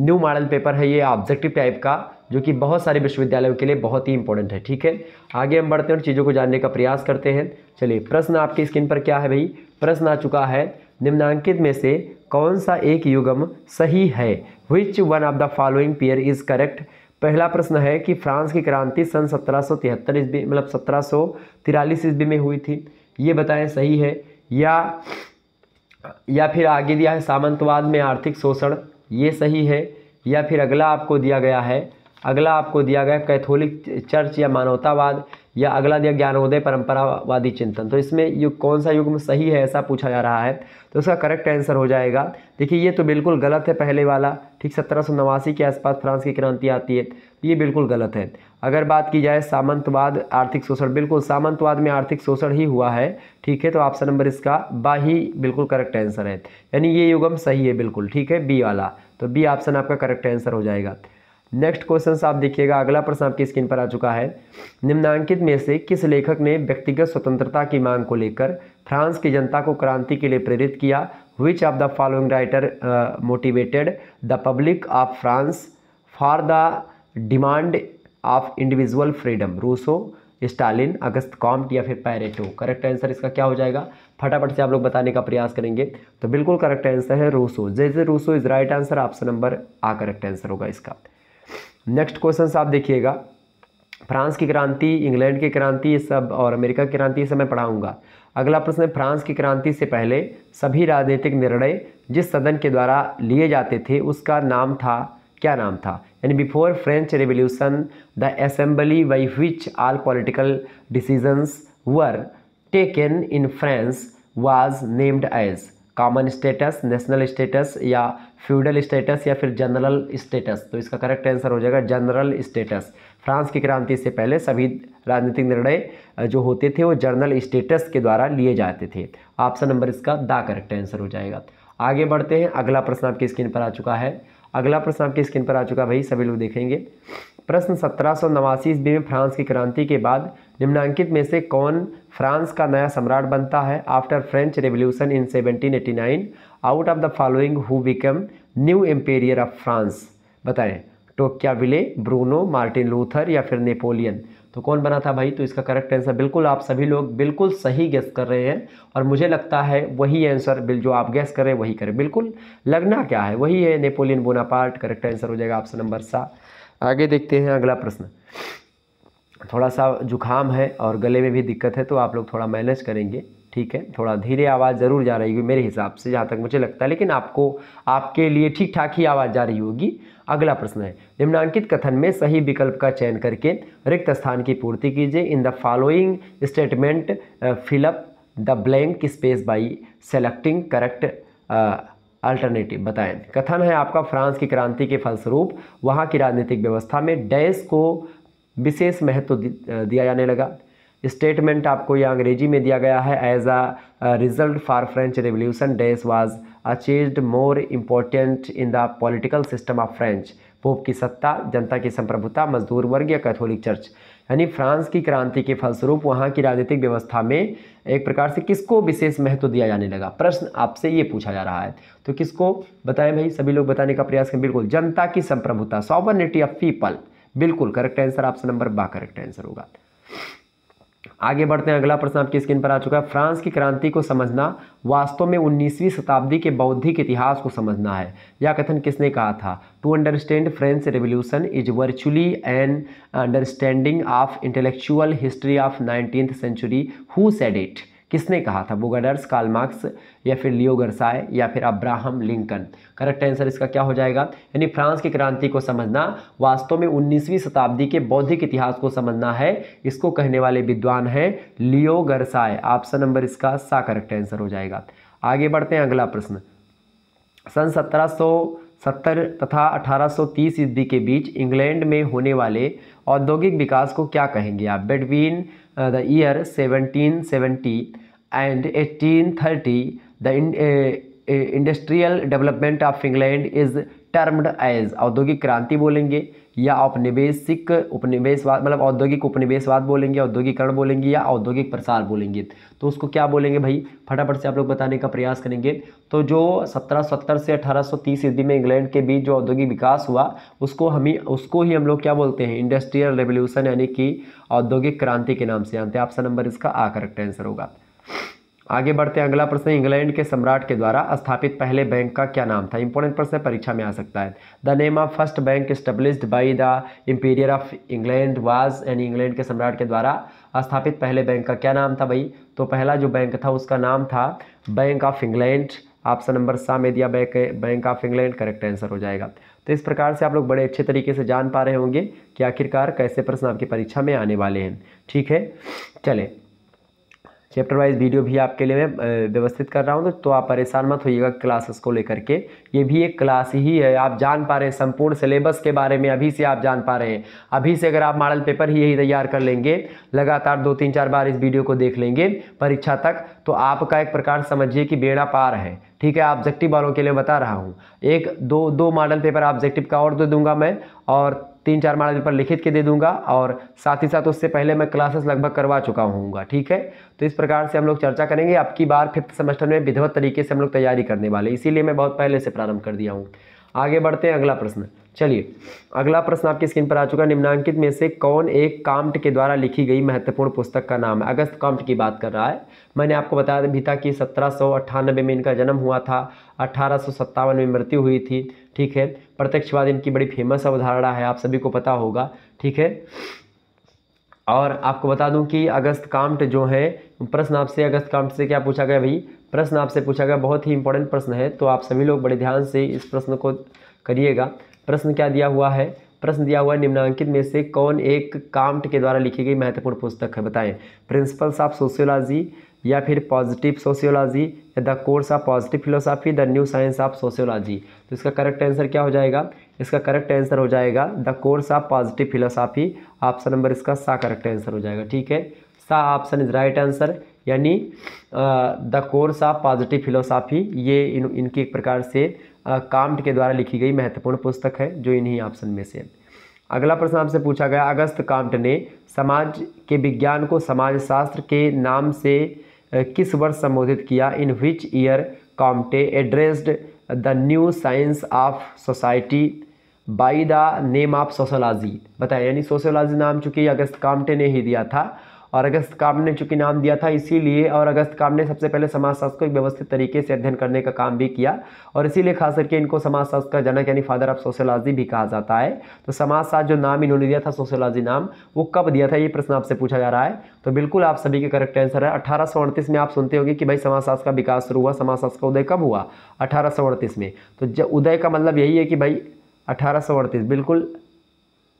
Speaker 1: न्यू मॉडल पेपर है ये ऑब्जेक्टिव टाइप का जो कि बहुत सारे विश्वविद्यालयों के लिए बहुत ही इंपॉर्टेंट है ठीक है आगे हम बढ़ते हैं और चीज़ों को जानने का प्रयास करते हैं चलिए प्रश्न आपकी स्क्रीन पर क्या है भाई प्रश्न आ चुका है निम्नांकित में से कौन सा एक युगम सही है which one of the following pair is correct पहला प्रश्न है कि फ्रांस की क्रांति सन सत्रह सौ तिहत्तर ईस्वी मतलब सत्रह सौ तिरालीस ईस्वी में हुई थी ये बताएं सही है या या फिर आगे दिया है सामंतवाद में आर्थिक शोषण ये सही है या फिर अगला आपको दिया गया है अगला आपको दिया गया कैथोलिक चर्च या मानवतावाद या अगला दिया ज्ञानोदय परंपरावादी चिंतन तो इसमें युग कौन सा युग में सही है ऐसा पूछा जा रहा है तो इसका करेक्ट आंसर हो जाएगा देखिए ये तो बिल्कुल गलत है पहले वाला ठीक सत्रह सौ नवासी के आसपास फ्रांस की क्रांति आती है ये बिल्कुल गलत है अगर बात की जाए सामंतवाद आर्थिक शोषण बिल्कुल सामंतवाद में आर्थिक शोषण ही हुआ है ठीक है तो ऑप्शन नंबर इसका बा ही बिल्कुल करेक्ट आंसर है यानी ये युगम सही है बिल्कुल ठीक है बी वाला तो बी ऑप्शन आपका करेक्ट आंसर हो जाएगा नेक्स्ट क्वेश्चन आप देखिएगा अगला प्रश्न आपकी स्क्रीन पर आ चुका है निम्नांकित में से किस लेखक ने व्यक्तिगत स्वतंत्रता की मांग को लेकर फ्रांस की जनता को क्रांति के लिए प्रेरित किया which of the following writer motivated the public of France for the demand of individual freedom Rousseau Stalin Auguste Comte या फिर पैरेटो करेक्ट आंसर इसका क्या हो जाएगा फटाफट से आप लोग बताने का प्रयास करेंगे तो बिल्कुल करेक्ट आंसर है रूसो जैसे Rousseau is right answer option number आ करेक्ट आंसर होगा इसका नेक्स्ट क्वेश्चन आप देखिएगा फ्रांस की क्रांति इंग्लैंड की क्रांति ये सब और अमेरिका की क्रांति ये सब मैं पढ़ाऊँगा अगला प्रश्न है फ्रांस की क्रांति से पहले सभी राजनीतिक निर्णय जिस सदन के द्वारा लिए जाते थे उसका नाम था क्या नाम था यानी before French revolution the assembly by which all political decisions were taken in France was named as common states national states या फ्यूडल स्टेटस या फिर जनरल स्टेटस तो इसका करेक्ट आंसर हो जाएगा जनरल स्टेटस फ्रांस की क्रांति से पहले सभी राजनीतिक निर्णय जो होते थे वो जनरल स्टेटस के द्वारा लिए जाते थे ऑप्शन नंबर इसका द करेक्ट आंसर हो जाएगा आगे बढ़ते हैं अगला प्रश्न आपकी स्क्रीन पर आ चुका है अगला प्रश्न आपकी स्क्रीन पर आ चुका है भाई सभी लोग देखेंगे प्रश्न सत्रह सौ नवासी ईस्वी में फ्रांस की क्रांति के बाद निम्नांकित में से कौन फ्रांस का नया सम्राट बनता है after French revolution in 1789 out of the following who become new emperor of France बताएं Tocqueville Bruno Martin Luther या फिर नेपोलियन तो कौन बना था भाई तो इसका करेक्ट आंसर बिल्कुल आप सभी लोग बिल्कुल सही गैस कर रहे हैं और मुझे लगता है वही आंसर बिल जो आप गैस करें वही करें बिल्कुल लगना क्या है वही है नेपोलियन बोनापार्ट करेक्ट आंसर हो जाएगा ऑप्शन नंबर सात आगे देखते हैं अगला प्रश्न थोड़ा सा जुकाम है और गले में भी दिक्कत है तो आप लोग थोड़ा मैनेज करेंगे ठीक है थोड़ा धीरे आवाज़ ज़रूर जा रही होगी मेरे हिसाब से जहाँ तक मुझे लगता है लेकिन आपको आपके लिए ठीक ठाक ही आवाज़ जा रही होगी अगला प्रश्न है निम्नांकित कथन में सही विकल्प का चयन करके रिक्त स्थान की पूर्ति कीजिए in the following statement fill up the blank space by selecting correct alternative बताएं कथन है आपका फ्रांस की क्रांति के फलस्वरूप वहाँ की राजनीतिक व्यवस्था में डैश को विशेष महत्व तो दिया जाने लगा स्टेटमेंट आपको यह अंग्रेजी में दिया गया है as a result for French revolution dash was achieved more important in the political system of French Pope की सत्ता जनता की संप्रभुता मजदूर वर्ग या कैथोलिक चर्च यानी फ्रांस की क्रांति के फलस्वरूप वहाँ की राजनीतिक व्यवस्था में एक प्रकार से किसको विशेष महत्व दिया जाने लगा प्रश्न आपसे ये पूछा जा रहा है तो किसको बताएं भाई सभी लोग बताने का प्रयास करें बिल्कुल जनता की संप्रभुता सॉवर्निटी ऑफ पीपल बिल्कुल करेक्ट आंसर ऑप्शन नंबर बा करेक्ट आंसर होगा आगे बढ़ते हैं अगला प्रश्न आपकी स्क्रीन पर आ चुका है फ्रांस की क्रांति को समझना वास्तव में 19वीं शताब्दी के बौद्धिक इतिहास को समझना है यह कथन किसने कहा था to understand French revolution is virtually an understanding of intellectual history of nineteen century who said it किसने कहा था बुगडर्स कार्ल मार्क्स या फिर लियो गरसाए या फिर अब्राहम लिंकन करेक्ट आंसर इसका क्या हो जाएगा यानी फ्रांस की क्रांति को समझना वास्तव में 19वीं शताब्दी के बौद्धिक इतिहास को समझना है इसको कहने वाले विद्वान हैं लियो गरसाए ऑप्शन नंबर इसका सा करेक्ट आंसर हो जाएगा आगे बढ़ते हैं अगला प्रश्न सन सत्रह सत्तर तथा 1830 ईस्वी के बीच इंग्लैंड में होने वाले औद्योगिक विकास को क्या कहेंगे आप between Uh, the year 1770 and 1830 the in, industrial development of England is termed as औद्योगिक क्रांति बोलेंगे या औपनिवेशिक उपनिवेशवाद मतलब औद्योगिक उपनिवेशवाद बोलेंगे औद्योगिकरण बोलेंगे या औद्योगिक प्रसार बोलेंगे तो उसको क्या बोलेंगे भाई फटाफट से आप लोग बताने का प्रयास करेंगे तो जो 1770 से 1830 ईस्वी में इंग्लैंड के बीच जो औद्योगिक विकास हुआ उसको हम ही उसको ही हम लोग क्या बोलते हैं इंडस्ट्रियल रेवोल्यूशन यानी कि औद्योगिक क्रांति के नाम से जानते हैं ऑप्शन नंबर इसका आ करेक्ट आंसर होगा आगे बढ़ते हैं अगला प्रश्न इंग्लैंड के सम्राट के द्वारा स्थापित पहले बैंक का क्या नाम था इंपॉर्टेंट प्रश्न परीक्षा में आ सकता है the name of first bank established by the emperor of England was and England के सम्राट के द्वारा स्थापित पहले बैंक का क्या नाम था भाई तो पहला जो बैंक था उसका नाम था bank of England option number सा में दिया bank bank of England correct answer हो जाएगा तो इस प्रकार से आप लोग बड़े अच्छे तरीके से जान पा रहे होंगे कि आखिरकार कैसे प्रश्न आपकी परीक्षा में आने वाले हैं ठीक है चले चैप्टर वाइज वीडियो भी आपके लिए मैं व्यवस्थित कर रहा हूँ तो आप परेशान मत होइएगा क्लासेस को लेकर के ये भी एक क्लास ही है आप जान पा रहे हैं संपूर्ण सिलेबस के बारे में अभी से आप जान पा रहे हैं अभी से अगर आप मॉडल पेपर ही यही तैयार कर लेंगे लगातार दो तीन चार बार इस वीडियो को देख लेंगे परीक्षा तक तो आपका एक प्रकार समझिए कि बेड़ा पार है ठीक है ऑब्जेक्टिव वालों के लिए बता रहा हूँ एक दो दो मॉडल पेपर ऑब्जेक्टिव का और दे दूंगा मैं और तीन चार मॉडल पर लिखित के दे दूंगा और साथ ही साथ उससे पहले मैं क्लासेस लगभग करवा चुका हूँ ठीक है तो इस प्रकार से हम लोग चर्चा करेंगे अब की बार फिफ्थ सेमेस्टर में विधिवत तरीके से हम लोग तैयारी करने वाले इसीलिए मैं बहुत पहले से प्रारंभ कर दिया हूँ आगे बढ़ते हैं अगला प्रश्न चलिए अगला प्रश्न आपकी स्क्रीन पर आ चुका निम्नांकित में से कौन एक काम्ट के द्वारा लिखी गई महत्वपूर्ण पुस्तक का नाम है अगस्त काम्ट की बात कर रहा है मैंने आपको बताया भी था कि सत्रह में इनका जन्म हुआ था अठारह में मृत्यु हुई थी ठीक है प्रत्यक्षवाद इनकी बड़ी फेमस अवधारणा है आप सभी को पता होगा ठीक है और आपको बता दूं कि अगस्त कामट जो है प्रश्न आपसे अगस्त कामट से क्या पूछा गया भाई प्रश्न आपसे पूछा गया बहुत ही इंपॉर्टेंट प्रश्न है तो आप सभी लोग बड़े ध्यान से इस प्रश्न को करिएगा प्रश्न क्या दिया हुआ है प्रश्न दिया हुआ निम्नांकित में से कौन एक काम्ट के द्वारा लिखी गई महत्वपूर्ण पुस्तक है बताएं प्रिंसिपल्स ऑफ सोशियोलॉजी या फिर पॉजिटिव सोशियोलॉजी या the course of positive philosophy the new science of sociology तो इसका करेक्ट आंसर क्या हो जाएगा इसका करेक्ट आंसर हो जाएगा the course of positive philosophy option number इसका सा करेक्ट आंसर हो जाएगा ठीक है सा ऑप्शन इज राइट आंसर यानी the course of positive philosophy ये इन इनकी एक प्रकार से काम्ट के द्वारा लिखी गई महत्वपूर्ण पुस्तक है जो इन्हीं ऑप्शन में से अगला प्रश्न आपसे पूछा गया अगस्त काम्ट ने समाज के विज्ञान को समाजशास्त्र के नाम से किस वर्ष संबोधित किया in which year Comte addressed the new science of society by the name of sociology बताया यानी सोशोलॉजी नाम चूंकि अगस्त कामटे ने ही दिया था और अगस्त काम ने चूंकि नाम दिया था इसीलिए और अगस्त काम ने सबसे पहले समाजशास्त्र को एक व्यवस्थित तरीके से अध्ययन करने का काम भी किया और इसीलिए खास करके इनको समाजशास्त्र का जनक यानी फादर ऑफ सोशोलॉजी भी कहा जाता है तो समाजशास्त्र जो नाम इन्होंने दिया था सोशोलॉजी नाम वो कब दिया था ये प्रश्न आपसे पूछा जा रहा है तो बिल्कुल आप सभी के करेक्ट आंसर है अठारह में आप सुनते होंगे कि भाई समाजशास्त्र का विकास शुरू हुआ समाजशास्त्र का उदय कब हुआ अठारह में तो उदय का मतलब यही है कि भाई अठारह बिल्कुल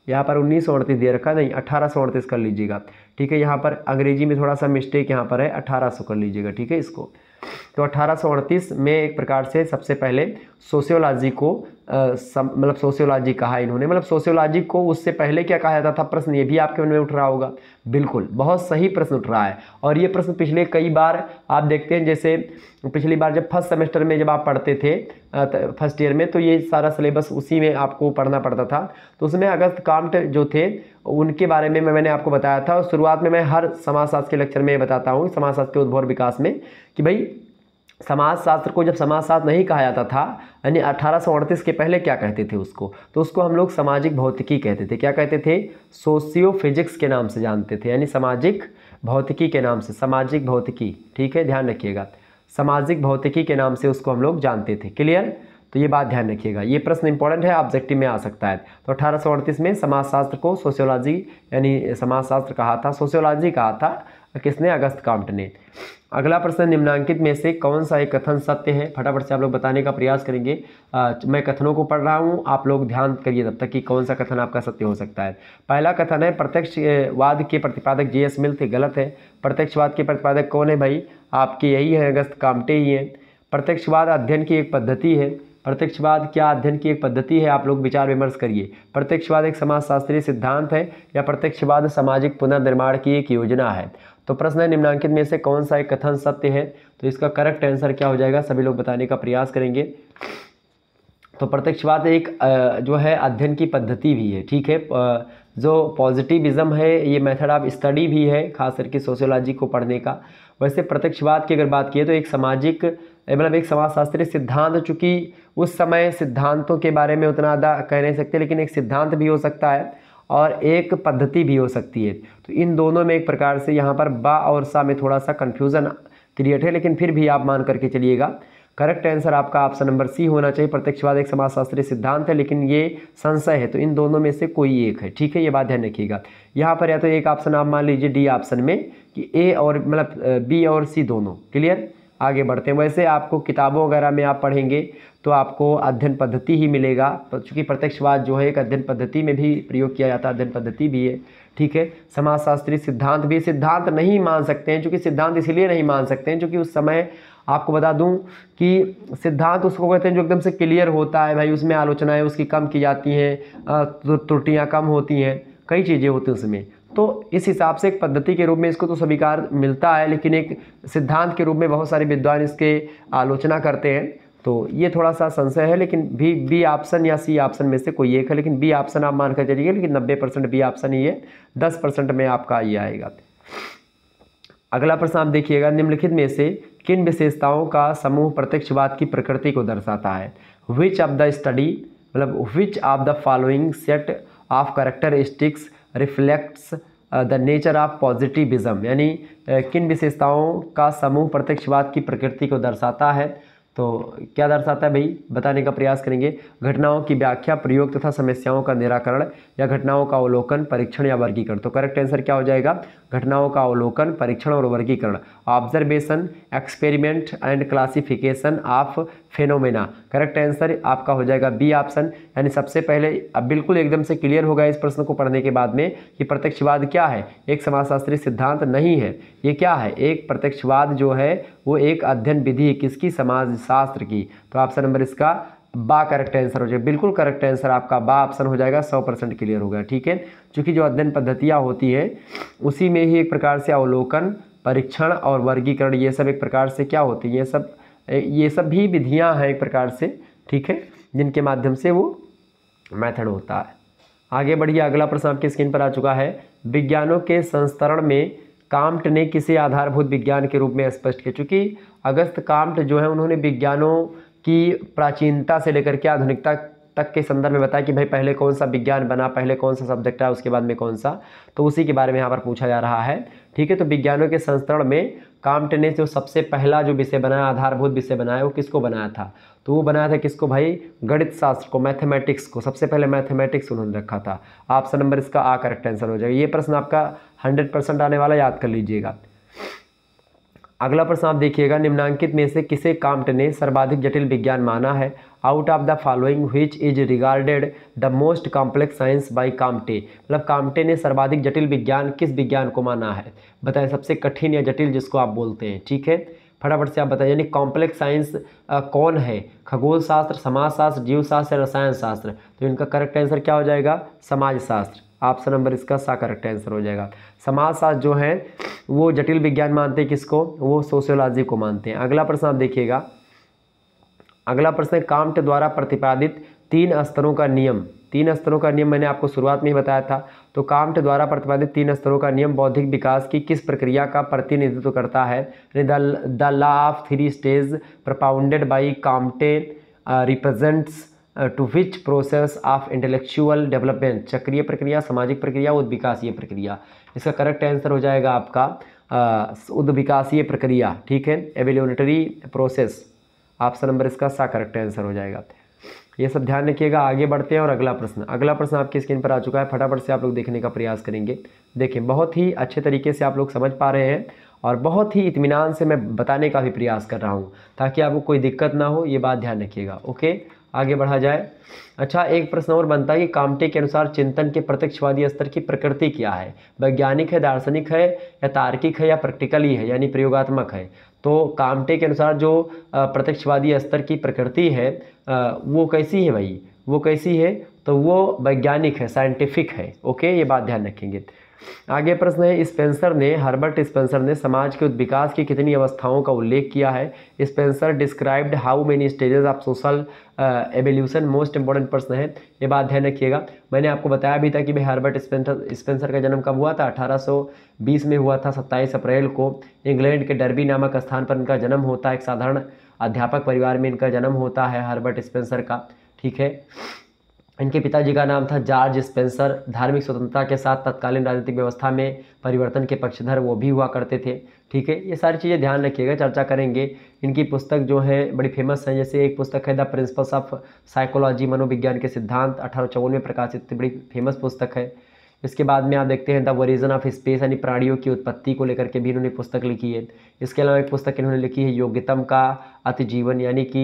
Speaker 1: यहाँ पर उन्नीस अड़तीस दे रखा नहीं अट्ठारह अड़तीस कर लीजिएगा ठीक है यहाँ पर अंग्रेजी में थोड़ा सा मिस्टेक यहाँ पर है अट्ठारह सौ कर लीजिएगा ठीक है इसको तो अड़तीस में एक प्रकार से सबसे पहले सोशियोलॉजी को मतलब सोशियोलॉजी कहा इन्होंने मतलब सोशियोलॉजी को उससे पहले क्या कहा जाता था प्रश्न ये भी आपके मन में उठ रहा होगा बिल्कुल बहुत सही प्रश्न उठ रहा है और ये प्रश्न पिछले कई बार आप देखते हैं जैसे पिछली बार जब फर्स्ट सेमेस्टर में जब आप पढ़ते थे फर्स्ट ईयर में तो ये सारा सिलेबस उसी में आपको पढ़ना पड़ता था तो उसमें अगस्त कामट जो थे उनके बारे में मैंने आपको बताया था और शुरुआत में मैं हर समाजशास्त्र के लेक्चर में बताता हूँ समाजशास्त्र के उद्भव विकास में कि भाई समाजशास्त्र को जब समाजशास्त्र नहीं कहा जाता था यानी अठारह के पहले क्या कहते थे उसको तो उसको हम लोग सामाजिक भौतिकी कहते थे क्या कहते थे सोशियो फिजिक्स के नाम से जानते थे यानी सामाजिक भौतिकी के नाम से सामाजिक भौतिकी ठीक है ध्यान रखिएगा सामाजिक भौतिकी के नाम से उसको हम लोग जानते थे क्लियर तो ये बात ध्यान रखिएगा ये प्रश्न इंपॉर्टेंट है ऑब्जेक्टिव में आ सकता है तो अठारह में समाजशास्त्र को सोशियोलॉजी यानी समाजशास्त्र कहा था सोशियोलॉजी कहा था किसने अगस्त काम्ट ने अगला प्रश्न निम्नांकित में से कौन सा एक कथन सत्य है फटाफट से आप लोग बताने का प्रयास करेंगे आ, मैं कथनों को पढ़ रहा हूँ आप लोग ध्यान करिए तब तक कि कौन सा कथन आपका सत्य हो सकता है पहला कथन है प्रत्यक्षवाद के प्रतिपादक जे एस मिल थे गलत है प्रत्यक्षवाद के प्रतिपादक कौन है भाई आपके यही हैं अगस्त कामटे ही हैं प्रत्यक्षवाद अध्ययन की एक पद्धति है प्रत्यक्षवाद क्या अध्ययन की एक पद्धति है आप लोग विचार विमर्श करिए प्रत्यक्षवाद एक समाजशास्त्रीय सिद्धांत है या प्रत्यक्षवाद सामाजिक पुनर्निर्माण की एक योजना है तो प्रश्न है निम्नांकित में से कौन सा एक कथन सत्य है तो इसका करेक्ट आंसर क्या हो जाएगा सभी लोग बताने का प्रयास करेंगे तो प्रत्यक्षवाद एक जो है अध्ययन की पद्धति भी है ठीक है जो पॉजिटिविज्म है ये मेथड ऑफ स्टडी भी है खास करके सोशियोलॉजी को पढ़ने का वैसे प्रत्यक्षवाद की अगर बात की तो एक सामाजिक मतलब एक समाजशास्त्रीय सिद्धांत चूँकि उस समय सिद्धांतों के बारे में उतना ज़्यादा कह नहीं सकते लेकिन एक सिद्धांत भी हो सकता है और एक पद्धति भी हो सकती है तो इन दोनों में एक प्रकार से यहाँ पर बा और सा में थोड़ा सा कन्फ्यूज़न क्रिएट है लेकिन फिर भी आप मान करके चलिएगा करेक्ट आंसर आपका ऑप्शन नंबर सी होना चाहिए प्रत्यक्षवाद एक समाजशास्त्रीय सिद्धांत है लेकिन ये संशय है तो इन दोनों में से कोई एक है ठीक है ये बात ध्यान रखिएगा यहाँ पर या तो एक ऑप्शन आप मान लीजिए डी ऑप्शन में कि ए और मतलब बी और सी दोनों क्लियर आगे बढ़ते हैं वैसे आपको किताबों वगैरह में आप पढ़ेंगे तो आपको अध्ययन पद्धति ही मिलेगा चूँकि प्रत्यक्षवाद जो है एक अध्ययन पद्धति में भी प्रयोग किया जाता है अध्ययन पद्धति भी है ठीक है समाजशास्त्री सिद्धांत भी सिद्धांत नहीं मान सकते हैं चूँकि सिद्धांत इसलिए नहीं मान सकते हैं चूँकि उस समय आपको बता दूं कि सिद्धांत उसको कहते हैं जो एकदम से क्लियर होता है भाई उसमें आलोचनाएं उसकी कम की जाती हैं त्रुटियाँ कम होती हैं कई चीज़ें होती हैं उसमें तो इस हिसाब से एक पद्धति के रूप में इसको तो स्वीकार मिलता है लेकिन एक सिद्धांत के रूप में बहुत सारे विद्वान इसके आलोचना करते हैं तो ये थोड़ा सा संशय है लेकिन भी बी ऑप्शन या सी ऑप्शन में से कोई एक है लेकिन बी ऑप्शन आप मानकर चलिए लेकिन नब्बे परसेंट बी ऑप्शन ही है दस परसेंट में आपका ये आएगा अगला प्रश्न आप देखिएगा निम्नलिखित में से किन विशेषताओं का समूह प्रत्यक्षवाद की प्रकृति को दर्शाता है विच ऑफ द स्टडी मतलब which of the following set of characteristics reflects the nature of positivism यानी uh, किन विशेषताओं का समूह प्रत्यक्षवाद की प्रकृति को दर्शाता है तो क्या दर्शाता है भाई बताने का प्रयास करेंगे घटनाओं की व्याख्या प्रयोग तथा समस्याओं का निराकरण या घटनाओं का अवलोकन परीक्षण या वर्गीकरण तो करेक्ट आंसर क्या हो जाएगा घटनाओं का अवलोकन परीक्षण और वर्गीकरण observation experiment and classification of phenomena correct answer आपका हो जाएगा बी ऑप्शन यानी सबसे पहले अब बिल्कुल एकदम से क्लियर होगा इस प्रश्न को पढ़ने के बाद में कि प्रत्यक्षवाद क्या है एक समाजशास्त्री सिद्धांत नहीं है ये क्या है एक प्रत्यक्षवाद जो है वो एक अध्ययन विधि है किसकी समाज शास्त्र की तो ऑप्शन नंबर इसका बा करेक्ट आंसर हो जाएगा बिल्कुल करेक्ट आंसर आपका बा ऑप्शन हो जाएगा सौ परसेंट क्लियर हो गया ठीक है चूँकि जो अध्ययन पद्धतियाँ होती है उसी में ही एक प्रकार से अवलोकन परीक्षण और वर्गीकरण ये सब एक प्रकार से क्या होती है ये सब ये सब भी विधियाँ हैं एक प्रकार से ठीक है जिनके माध्यम से वो मैथड होता है आगे बढ़िए अगला प्रश्न आपकी स्क्रीन पर आ चुका है विज्ञानों के संस्करण में काम्ट ने किसे आधारभूत विज्ञान के रूप में स्पष्ट किया चूँकि अगस्त काम्ट जो है उन्होंने विज्ञानों की प्राचीनता से लेकर के आधुनिकता तक के संदर्भ में बताया कि भाई पहले कौन सा विज्ञान बना पहले कौन सा सब्जेक्ट आया उसके बाद में कौन सा तो उसी के बारे में यहाँ पर पूछा जा रहा है ठीक है तो विज्ञानों के संस्करण में काम्ट ने जो सबसे पहला जो विषय बनाया आधारभूत विषय बनाया वो किसको बनाया था तो वो बनाया था किसको भाई गणित शास्त्र को मैथमेटिक्स को सबसे पहले मैथमेटिक्स उन्होंने रखा था ऑप्शन नंबर इसका आ करेक्ट आंसर हो जाएगा ये प्रश्न आपका हंड्रेड परसेंट आने वाला याद कर लीजिएगा अगला प्रश्न आप देखिएगा निम्नांकित में से किसे काम्ट ने सर्वाधिक जटिल विज्ञान माना है out of the following which is regarded the most complex science by Comte मतलब कामटे ने सर्वाधिक जटिल विज्ञान किस विज्ञान को माना है बताएं सबसे कठिन या जटिल जिसको आप बोलते हैं ठीक है फटाफट से आप बताएं यानी कॉम्प्लेक्स साइंस कौन है खगोल शास्त्र समाजशास्त्र जीवशास्त्र या रसायन शास्त्र तो इनका करेक्ट आंसर क्या हो जाएगा समाज शास्त्र ऑप्शन नंबर इसका सा करेक्ट आंसर हो जाएगा समाजशास्त्र जो है वो जटिल विज्ञान मानते हैं किसको वो सोशियोलॉजी को मानते हैं अगला प्रश्न आप देखिएगा अगला प्रश्न कामट द्वारा प्रतिपादित तीन स्तरों का नियम तीन स्तरों का नियम मैंने आपको शुरुआत में ही बताया था तो काम्ट द्वारा प्रतिपादित तीन स्तरों का नियम बौद्धिक विकास की किस प्रक्रिया का प्रतिनिधित्व करता है the law of three stage propounded by Comte represents to which process of intellectual development चक्रीय प्रक्रिया सामाजिक प्रक्रिया उद्विकासीय प्रक्रिया इसका करेक्ट आंसर हो जाएगा आपका uh, उद्विकासीय प्रक्रिया ठीक है एवेल्यूटरी प्रोसेस ऑप्शन नंबर इसका सा करेक्ट आंसर हो जाएगा ये सब ध्यान रखिएगा आगे बढ़ते हैं और अगला प्रश्न अगला प्रश्न आपकी स्क्रीन पर आ चुका है फटाफट से आप लोग देखने का प्रयास करेंगे देखिए बहुत ही अच्छे तरीके से आप लोग समझ पा रहे हैं और बहुत ही इतमान से मैं बताने का भी प्रयास कर रहा हूँ ताकि आपको कोई दिक्कत ना हो ये बात ध्यान रखिएगा ओके आगे बढ़ा जाए अच्छा एक प्रश्न और बनता है कि कामटे के अनुसार चिंतन के प्रत्यक्षवादी स्तर की प्रकृति क्या है वैज्ञानिक है दार्शनिक है या तार्किक है या प्रैक्टिकली है यानी प्रयोगात्मक है तो कामटे के अनुसार जो प्रत्यक्षवादी स्तर की प्रकृति है वो कैसी है भाई वो कैसी है तो वो वैज्ञानिक है साइंटिफिक है ओके ये बात ध्यान रखेंगे आगे प्रश्न है स्पेंसर ने हर्बर्ट स्पेंसर ने समाज के विकास की कितनी अवस्थाओं का उल्लेख किया है Spencer described how many stages of social evolution most important प्रश्न है ये बात ध्यान रखिएगा मैंने आपको बताया भी था कि भाई हर्बर्ट स्पेंसर स्पेंसर का जन्म कब हुआ था 1820 में हुआ था 27 अप्रैल को इंग्लैंड के डरबी नामक स्थान पर इनका जन्म होता है एक साधारण अध्यापक परिवार में इनका जन्म होता है हर्बर्ट स्पेंसर का ठीक है इनके पिताजी का नाम था जॉर्ज स्पेंसर धार्मिक स्वतंत्रता के साथ तत्कालीन राजनीतिक व्यवस्था में परिवर्तन के पक्षधर वो भी हुआ करते थे ठीक है ये सारी चीज़ें ध्यान रखिएगा चर्चा करेंगे इनकी पुस्तक जो है बड़ी फेमस है जैसे एक पुस्तक है द प्रिंसिपल्स ऑफ साइकोलॉजी मनोविज्ञान के सिद्धांत अठारह में प्रकाशित बड़ी फेमस पुस्तक है इसके बाद में आप देखते हैं द ओरिजन ऑफ स्पेस यानी प्राणियों की उत्पत्ति को लेकर के भी इन्होंने पुस्तक लिखी है इसके अलावा एक पुस्तक इन्होंने लिखी है योग्यतम का अतिजीवन यानी कि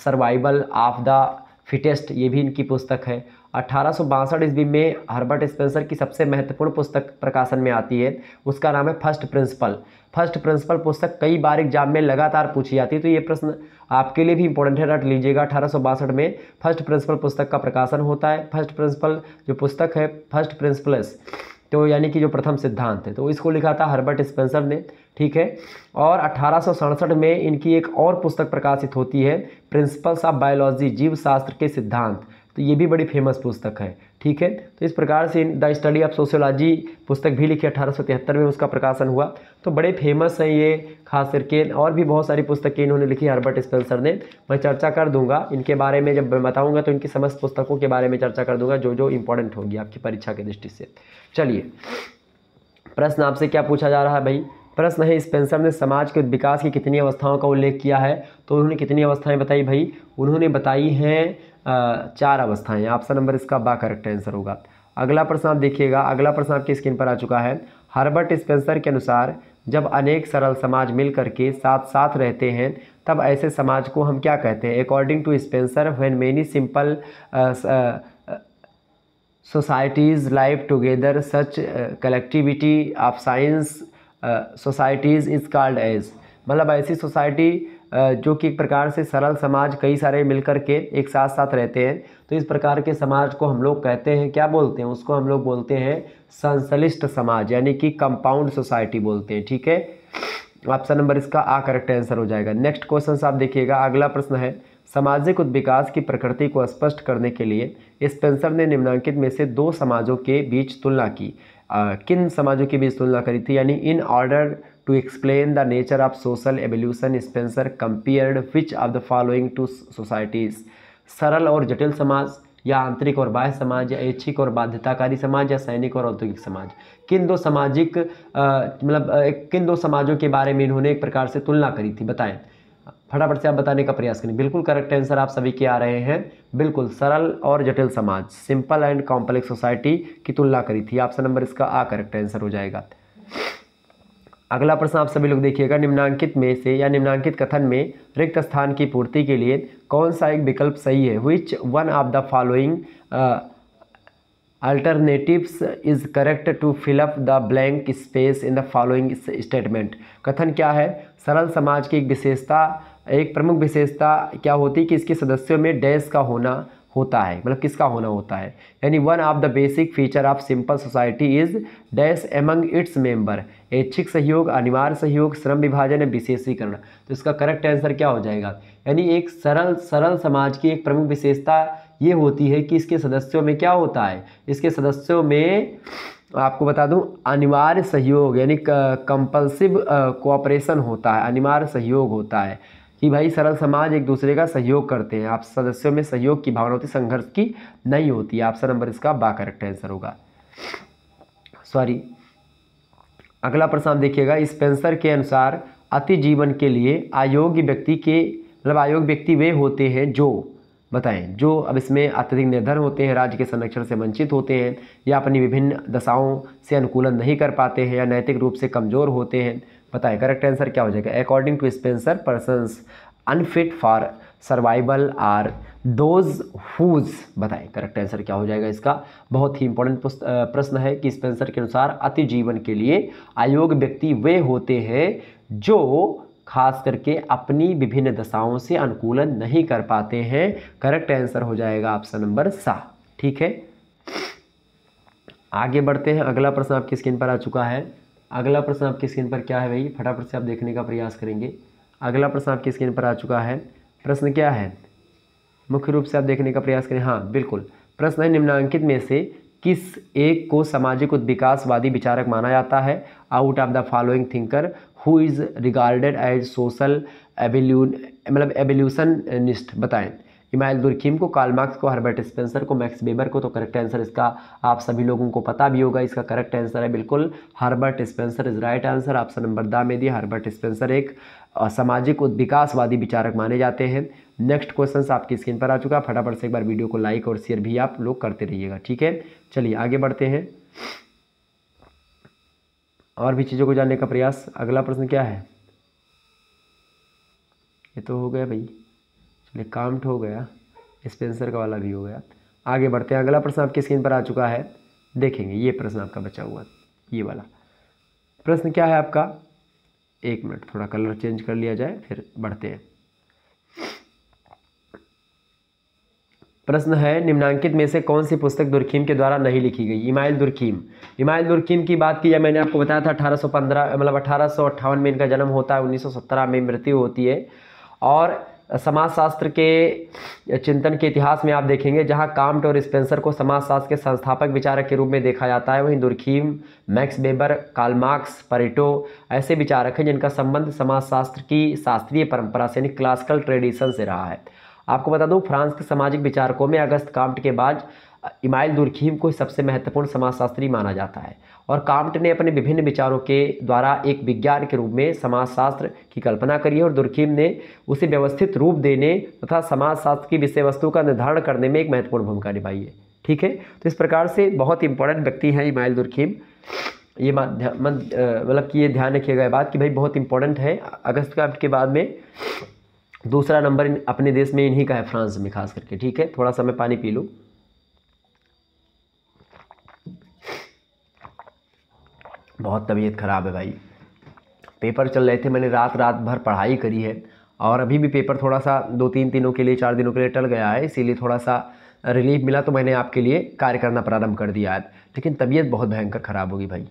Speaker 1: सर्वाइवल ऑफ द फिटेस्ट ये भी इनकी पुस्तक है अठारह सौ बासठ ईस्वी में हर्बर्ट स्पेंसर की सबसे महत्वपूर्ण पुस्तक प्रकाशन में आती है उसका नाम है फर्स्ट प्रिंसिपल फर्स्ट प्रिंसिपल पुस्तक कई बार एग्जाम में लगातार पूछी जाती है तो ये प्रश्न आपके लिए भी इंपॉर्टेंट है रट लीजिएगा अठारह में फर्स्ट प्रिंसिपल पुस्तक का प्रकाशन होता है फर्स्ट प्रिंसिपल जो पुस्तक है फर्स्ट प्रिंसिपल तो यानी कि जो प्रथम सिद्धांत है तो इसको लिखा था हर्बर्ट स्पेंसर ने ठीक है और अठारह में इनकी एक और पुस्तक प्रकाशित होती है प्रिंसिपल्स ऑफ बायोलॉजी जीव शास्त्र के सिद्धांत तो ये भी बड़ी फेमस पुस्तक है ठीक है तो इस प्रकार से द स्टडी ऑफ सोशियोलॉजी पुस्तक भी लिखी अठारह में उसका प्रकाशन हुआ तो बड़े फेमस हैं ये खास करके और भी बहुत सारी पुस्तकें इन्होंने लिखी हर्बर्ट स्पेंसर ने मैं चर्चा कर दूंगा इनके बारे में जब मैं बताऊंगा तो इनकी समस्त पुस्तकों के बारे में चर्चा कर दूंगा जो जो इंपॉर्टेंट होगी आपकी परीक्षा की दृष्टि से चलिए प्रश्न आपसे क्या पूछा जा रहा है भाई प्रश्न है स्पेंसर ने समाज के विकास की कितनी अवस्थाओं का उल्लेख किया है तो उन्होंने कितनी अवस्थाएं बताई भाई उन्होंने बताई हैं चार अवस्थाएं ऑप्शन नंबर इसका बा करेक्ट आंसर होगा अगला प्रश्न आप देखिएगा अगला प्रश्न आपकी स्क्रीन पर आ चुका है हर्बर्ट स्पेंसर के अनुसार जब अनेक सरल समाज मिल करके साथ साथ रहते हैं तब ऐसे समाज को हम क्या कहते हैं according to Spencer when many simple societies live together such collectivity of science societies is called as मतलब ऐसी सोसाइटी जो कि एक प्रकार से सरल समाज कई सारे मिलकर के एक साथ साथ रहते हैं तो इस प्रकार के समाज को हम लोग कहते हैं क्या बोलते हैं उसको हम लोग बोलते हैं संश्लिष्ट समाज यानी कि कंपाउंड सोसाइटी बोलते हैं ठीक है ऑप्शन नंबर इसका आ करेक्ट आंसर हो जाएगा नेक्स्ट क्वेश्चन आप देखिएगा अगला प्रश्न है सामाजिक उद्विकास की प्रकृति को स्पष्ट करने के लिए स्पेंसर ने निम्नांकित में से दो समाजों के बीच तुलना की किन समाजों के बीच तुलना करी थी यानी in order to explain the nature of social evolution Spencer compared which of the following two societies सरल और जटिल समाज या आंतरिक और बाह्य समाज या ऐच्छिक और बाध्यताकारी समाज या सैनिक और औद्योगिक समाज किन दो सामाजिक मतलब किन दो समाजों के बारे में इन्होंने एक प्रकार से तुलना करी थी बताएं फटाफट से आप बताने का प्रयास करें बिल्कुल करेक्ट आंसर आप सभी के आ रहे हैं बिल्कुल सरल और जटिल समाज सिंपल एंड कॉम्प्लेक्स सोसाइटी की तुलना करी थी ऑप्शन नंबर इसका आ करेक्ट आंसर हो जाएगा अगला प्रश्न आप सभी लोग देखिएगा निम्नांकित में से या निम्नांकित कथन में रिक्त स्थान की पूर्ति के लिए कौन सा एक विकल्प सही है which one of the following alternatives is correct to fill up the blank space in the following statement कथन क्या है सरल समाज की एक विशेषता एक प्रमुख विशेषता क्या होती है कि इसके सदस्यों में डैश का होना होता है मतलब किसका होना होता है यानी one of the basic feature of simple society is dash among its member ऐच्छिक सहयोग अनिवार्य सहयोग श्रम विभाजन विशेषीकरण तो इसका करेक्ट आंसर क्या हो जाएगा यानी एक सरल सरल समाज की एक प्रमुख विशेषता ये होती है कि इसके सदस्यों में क्या होता है इसके सदस्यों में आपको बता दूं अनिवार्य सहयोग यानी कंपल्सिव कोऑपरेशन होता है अनिवार्य सहयोग होता है कि भाई सरल समाज एक दूसरे का सहयोग करते हैं आप सदस्यों में सहयोग की भावना होती संघर्ष की नहीं होती ऑप्शन नंबर इसका बा करेक्ट आंसर होगा सॉरी अगला प्रश्न देखिएगा स्पेंसर के अनुसार अति जीवन के लिए अयोग्य व्यक्ति के मतलब अयोग्य व्यक्ति वे होते हैं जो बताएं जो अब इसमें अत्यधिक निर्धन होते हैं राज्य के संरक्षण से वंचित होते हैं या अपनी विभिन्न दशाओं से अनुकूलन नहीं कर पाते हैं या नैतिक रूप से कमज़ोर होते हैं बताएं करेक्ट आंसर क्या हो जाएगा according to Spencer persons unfit for survival are those whose बताएं करेक्ट आंसर क्या हो जाएगा इसका बहुत ही इंपॉर्टेंट प्रश्न है कि स्पेंसर के अनुसार अति जीवन के लिए अयोग्य व्यक्ति वे होते हैं जो खास करके अपनी विभिन्न दशाओं से अनुकूलन नहीं कर पाते हैं करेक्ट आंसर हो जाएगा ऑप्शन नंबर सा ठीक है आगे बढ़ते हैं अगला प्रश्न आपकी स्क्रीन पर आ चुका है अगला प्रश्न आपकी स्क्रीन पर क्या है भाई फटाफट से आप देखने का प्रयास करेंगे अगला प्रश्न आपकी स्क्रीन पर आ चुका है प्रश्न क्या है मुख्य रूप से आप देखने का प्रयास करें हाँ बिल्कुल प्रश्न है निम्नांकित में से किस एक को सामाजिक विकासवादी विचारक माना जाता है out of the following thinker who is regarded as social evolu मतलब एवोल्यूशनिस्ट बताएं इमाइल दुरखीम को कार्ल मार्क्स को हर्बर्ट स्पेंसर को मैक्स बेबर को तो करेक्ट आंसर इसका आप सभी लोगों को पता भी होगा इसका करेक्ट आंसर है बिल्कुल Herbert Spencer is right answer option number दा में दिया हर्बर्ट स्पेंसर एक सामाजिक विकासवादी विचारक माने जाते हैं नेक्स्ट क्वेश्चन आपकी स्क्रीन पर आ चुका है फटाफट से एक बार वीडियो को लाइक और शेयर भी आप लोग करते रहिएगा ठीक है चलिए आगे बढ़ते हैं और भी चीज़ों को जानने का प्रयास अगला प्रश्न क्या है ये तो हो गया भाई काउंट हो गया स्पेंसर का वाला भी हो गया आगे बढ़ते हैं अगला प्रश्न आपकी स्क्रीन पर आ चुका है देखेंगे ये प्रश्न आपका बचा हुआ ये वाला प्रश्न क्या है आपका एक मिनट थोड़ा कलर चेंज कर लिया जाए फिर बढ़ते हैं प्रश्न है निम्नांकित में से कौन सी पुस्तक दुर्खीम के द्वारा नहीं लिखी गई इमाइल दुर्खीम इमाइल दुर्खीम की बात की जाए मैंने आपको बताया था 1815 मतलब अठारह में इनका जन्म होता है 1917 में मृत्यु होती है और समाजशास्त्र के चिंतन के इतिहास में आप देखेंगे जहां काम्ट और स्पेंसर को समाजशास्त्र के संस्थापक विचारक के रूप में देखा जाता है वहीं Durkheim Max Weber Karl Marx Pareto ऐसे विचारक हैं जिनका संबंध समाजशास्त्र की शास्त्रीय परंपरा से यानी क्लासिकल ट्रेडिशन से रहा है आपको बता दूँ फ्रांस के सामाजिक विचारकों में अगस्त काम्ट के बाद इमाइल दुर्खीम को सबसे महत्वपूर्ण समाजशास्त्री माना जाता है और काम्ट ने अपने विभिन्न विचारों के द्वारा एक विज्ञान के रूप में समाजशास्त्र की कल्पना करी है और दुर्खीम ने उसे व्यवस्थित रूप देने तथा समाजशास्त्र की विषय वस्तु का निर्धारण करने में एक महत्वपूर्ण भूमिका निभाई है ठीक है तो इस प्रकार से बहुत इंपॉर्टेंट व्यक्ति हैं इमाइल दुर्खीम ये मतलब कि ये ध्यान रखिए गए बात कि भाई बहुत इंपॉर्टेंट है अगस्त काम्ट के बाद में दूसरा नंबर अपने देश में इन्हीं का है फ्रांस में खास करके ठीक है थोड़ा सा मैं पानी पी लूँ बहुत तबीयत ख़राब है भाई पेपर चल रहे थे मैंने रात रात भर पढ़ाई करी है और अभी भी पेपर थोड़ा सा दो तीन दिनों के लिए चार दिनों के लिए टल गया है इसीलिए थोड़ा सा रिलीफ मिला तो मैंने आपके लिए कार्य करना प्रारंभ कर दिया है लेकिन तबीयत बहुत भयंकर ख़राब होगी भाई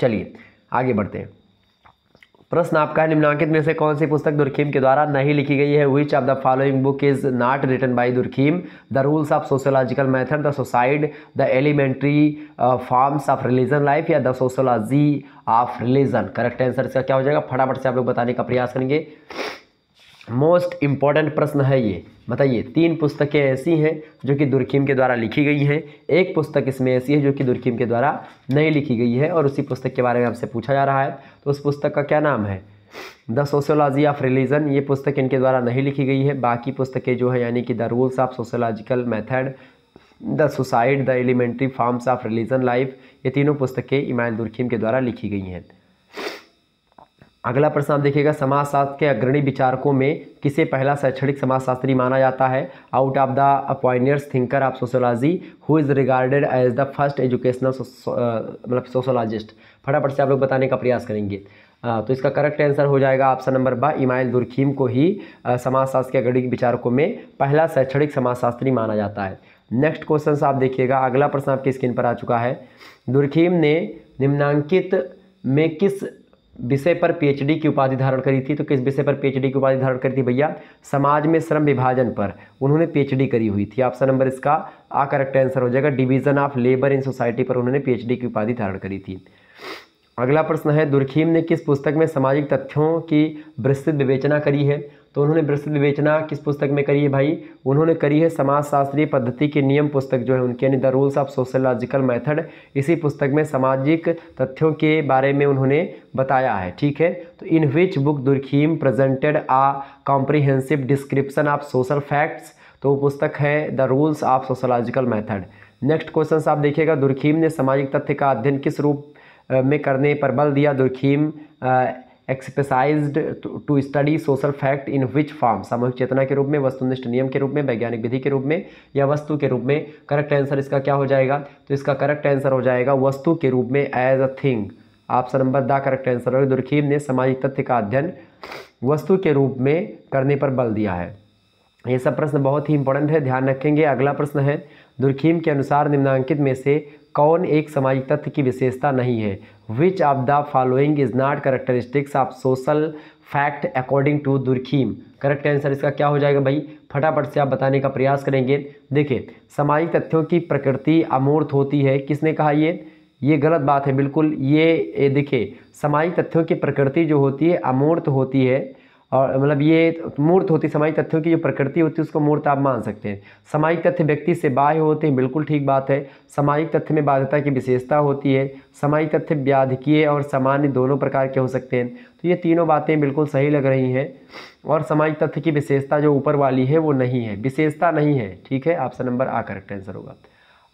Speaker 1: चलिए आगे बढ़ते हैं प्रश्न आपका है निम्नांकित में से कौन सी पुस्तक दुर्खीम के द्वारा नहीं लिखी गई है which of the following book is not written by Durkheim the rules of sociological method the suicide the elementary forms of religion life या the sociology of religion correct answer इसका क्या हो जाएगा फटाफट से आप लोग बताने का प्रयास करेंगे मोस्ट इम्पॉर्टेंट प्रश्न है ये बताइए तीन पुस्तकें ऐसी हैं जो कि दुर्खीम के द्वारा लिखी गई हैं एक पुस्तक इसमें ऐसी है जो कि दुर्खीम के द्वारा नहीं लिखी गई है और उसी पुस्तक के बारे में आपसे पूछा जा रहा है तो उस पुस्तक का क्या नाम है द सोशोलॉजी ऑफ रिलीजन ये पुस्तक इनके द्वारा नहीं लिखी गई है बाकी पुस्तकें जो है यानी कि the rules of sociological method the suicide the elementary forms of religion life ये तीनों पुस्तकें इमायल दुर्खीम के द्वारा लिखी गई हैं अगला प्रश्न आप देखिएगा समाजशास्त्र के अग्रणी विचारकों में किसे पहला शैक्षणिक समाजशास्त्री माना जाता है out of the pioneers thinker of sociology who is regarded as the first educational मतलब सोशोलॉजिस्ट फटाफट से आप लोग बताने का प्रयास करेंगे आ, तो इसका करेक्ट आंसर हो जाएगा ऑप्शन नंबर बा इमाइल दुरखीम को ही समाजशास्त्र के अग्रणी विचारकों में पहला शैक्षणिक समाजशास्त्री माना जाता है नेक्स्ट क्वेश्चन आप देखिएगा अगला प्रश्न आपकी स्क्रीन पर आ चुका है दुर्खीम ने निम्नांकित में किस विषय पर पीएचडी की उपाधि धारण करी थी तो किस विषय पर पीएचडी की उपाधि धारण करी थी भैया समाज में श्रम विभाजन पर उन्होंने पीएचडी करी हुई थी ऑप्शन नंबर इसका आ करेक्ट आंसर हो जाएगा division of labour in society पर उन्होंने पीएचडी की उपाधि धारण करी थी अगला प्रश्न है दुर्खीम ने किस पुस्तक में सामाजिक तथ्यों की विस्तृत विवेचना करी है तो उन्होंने विस्तृत विवेचना किस पुस्तक में करी है भाई उन्होंने करी है समाजशास्त्रीय पद्धति के नियम पुस्तक जो है उनके यानी the rules of sociological method इसी पुस्तक में सामाजिक तथ्यों के बारे में उन्होंने बताया है ठीक है तो in which book Durkheim presented a comprehensive description of social facts तो वो पुस्तक है the rules of sociological method next question आप देखिएगा दुर्खीम ने सामाजिक तथ्य का अध्ययन किस रूप में करने पर बल दिया Durkheim exercise to study social fact in which form सामूहिक चेतना के रूप में वस्तुनिष्ठ नियम के रूप में वैज्ञानिक विधि के रूप में या वस्तु के रूप में करेक्ट आंसर इसका क्या हो जाएगा तो इसका करेक्ट आंसर हो जाएगा वस्तु के रूप में as a thing option number द करेक्ट आंसर होगा दुर्खीम ने सामाजिक तथ्य का अध्ययन वस्तु के रूप में करने पर बल दिया है ये सब प्रश्न बहुत ही इंपॉर्टेंट है ध्यान रखेंगे अगला प्रश्न है दुर्खीम के अनुसार निम्नांकित में से कौन एक सामाजिक तथ्य की विशेषता नहीं है which of the following is not characteristics of social fact according to Durkheim correct answer इसका क्या हो जाएगा भाई फटाफट से आप बताने का प्रयास करेंगे देखिए सामाजिक तथ्यों की प्रकृति अमूर्त होती है किसने कहा ये ये गलत बात है बिल्कुल ये, ये देखिए सामाजिक तथ्यों की प्रकृति जो होती है अमूर्त होती है और मतलब ये मूर्त होती सामाजिक तथ्यों की जो प्रकृति होती है उसको मूर्त आप मान सकते हैं सामायिक तथ्य व्यक्ति से बाह्य होते हैं बिल्कुल ठीक बात है सामायिक तथ्य में बाध्यता की विशेषता होती है सामायिक तथ्य व्याधकीय और सामान्य दोनों प्रकार के हो सकते हैं तो ये तीनों बातें बिल्कुल सही लग रही हैं और सामायिक तथ्य की विशेषता जो ऊपर वाली है वो नहीं है विशेषता नहीं है ठीक है ऑप्शन नंबर आ करेक्ट आंसर होगा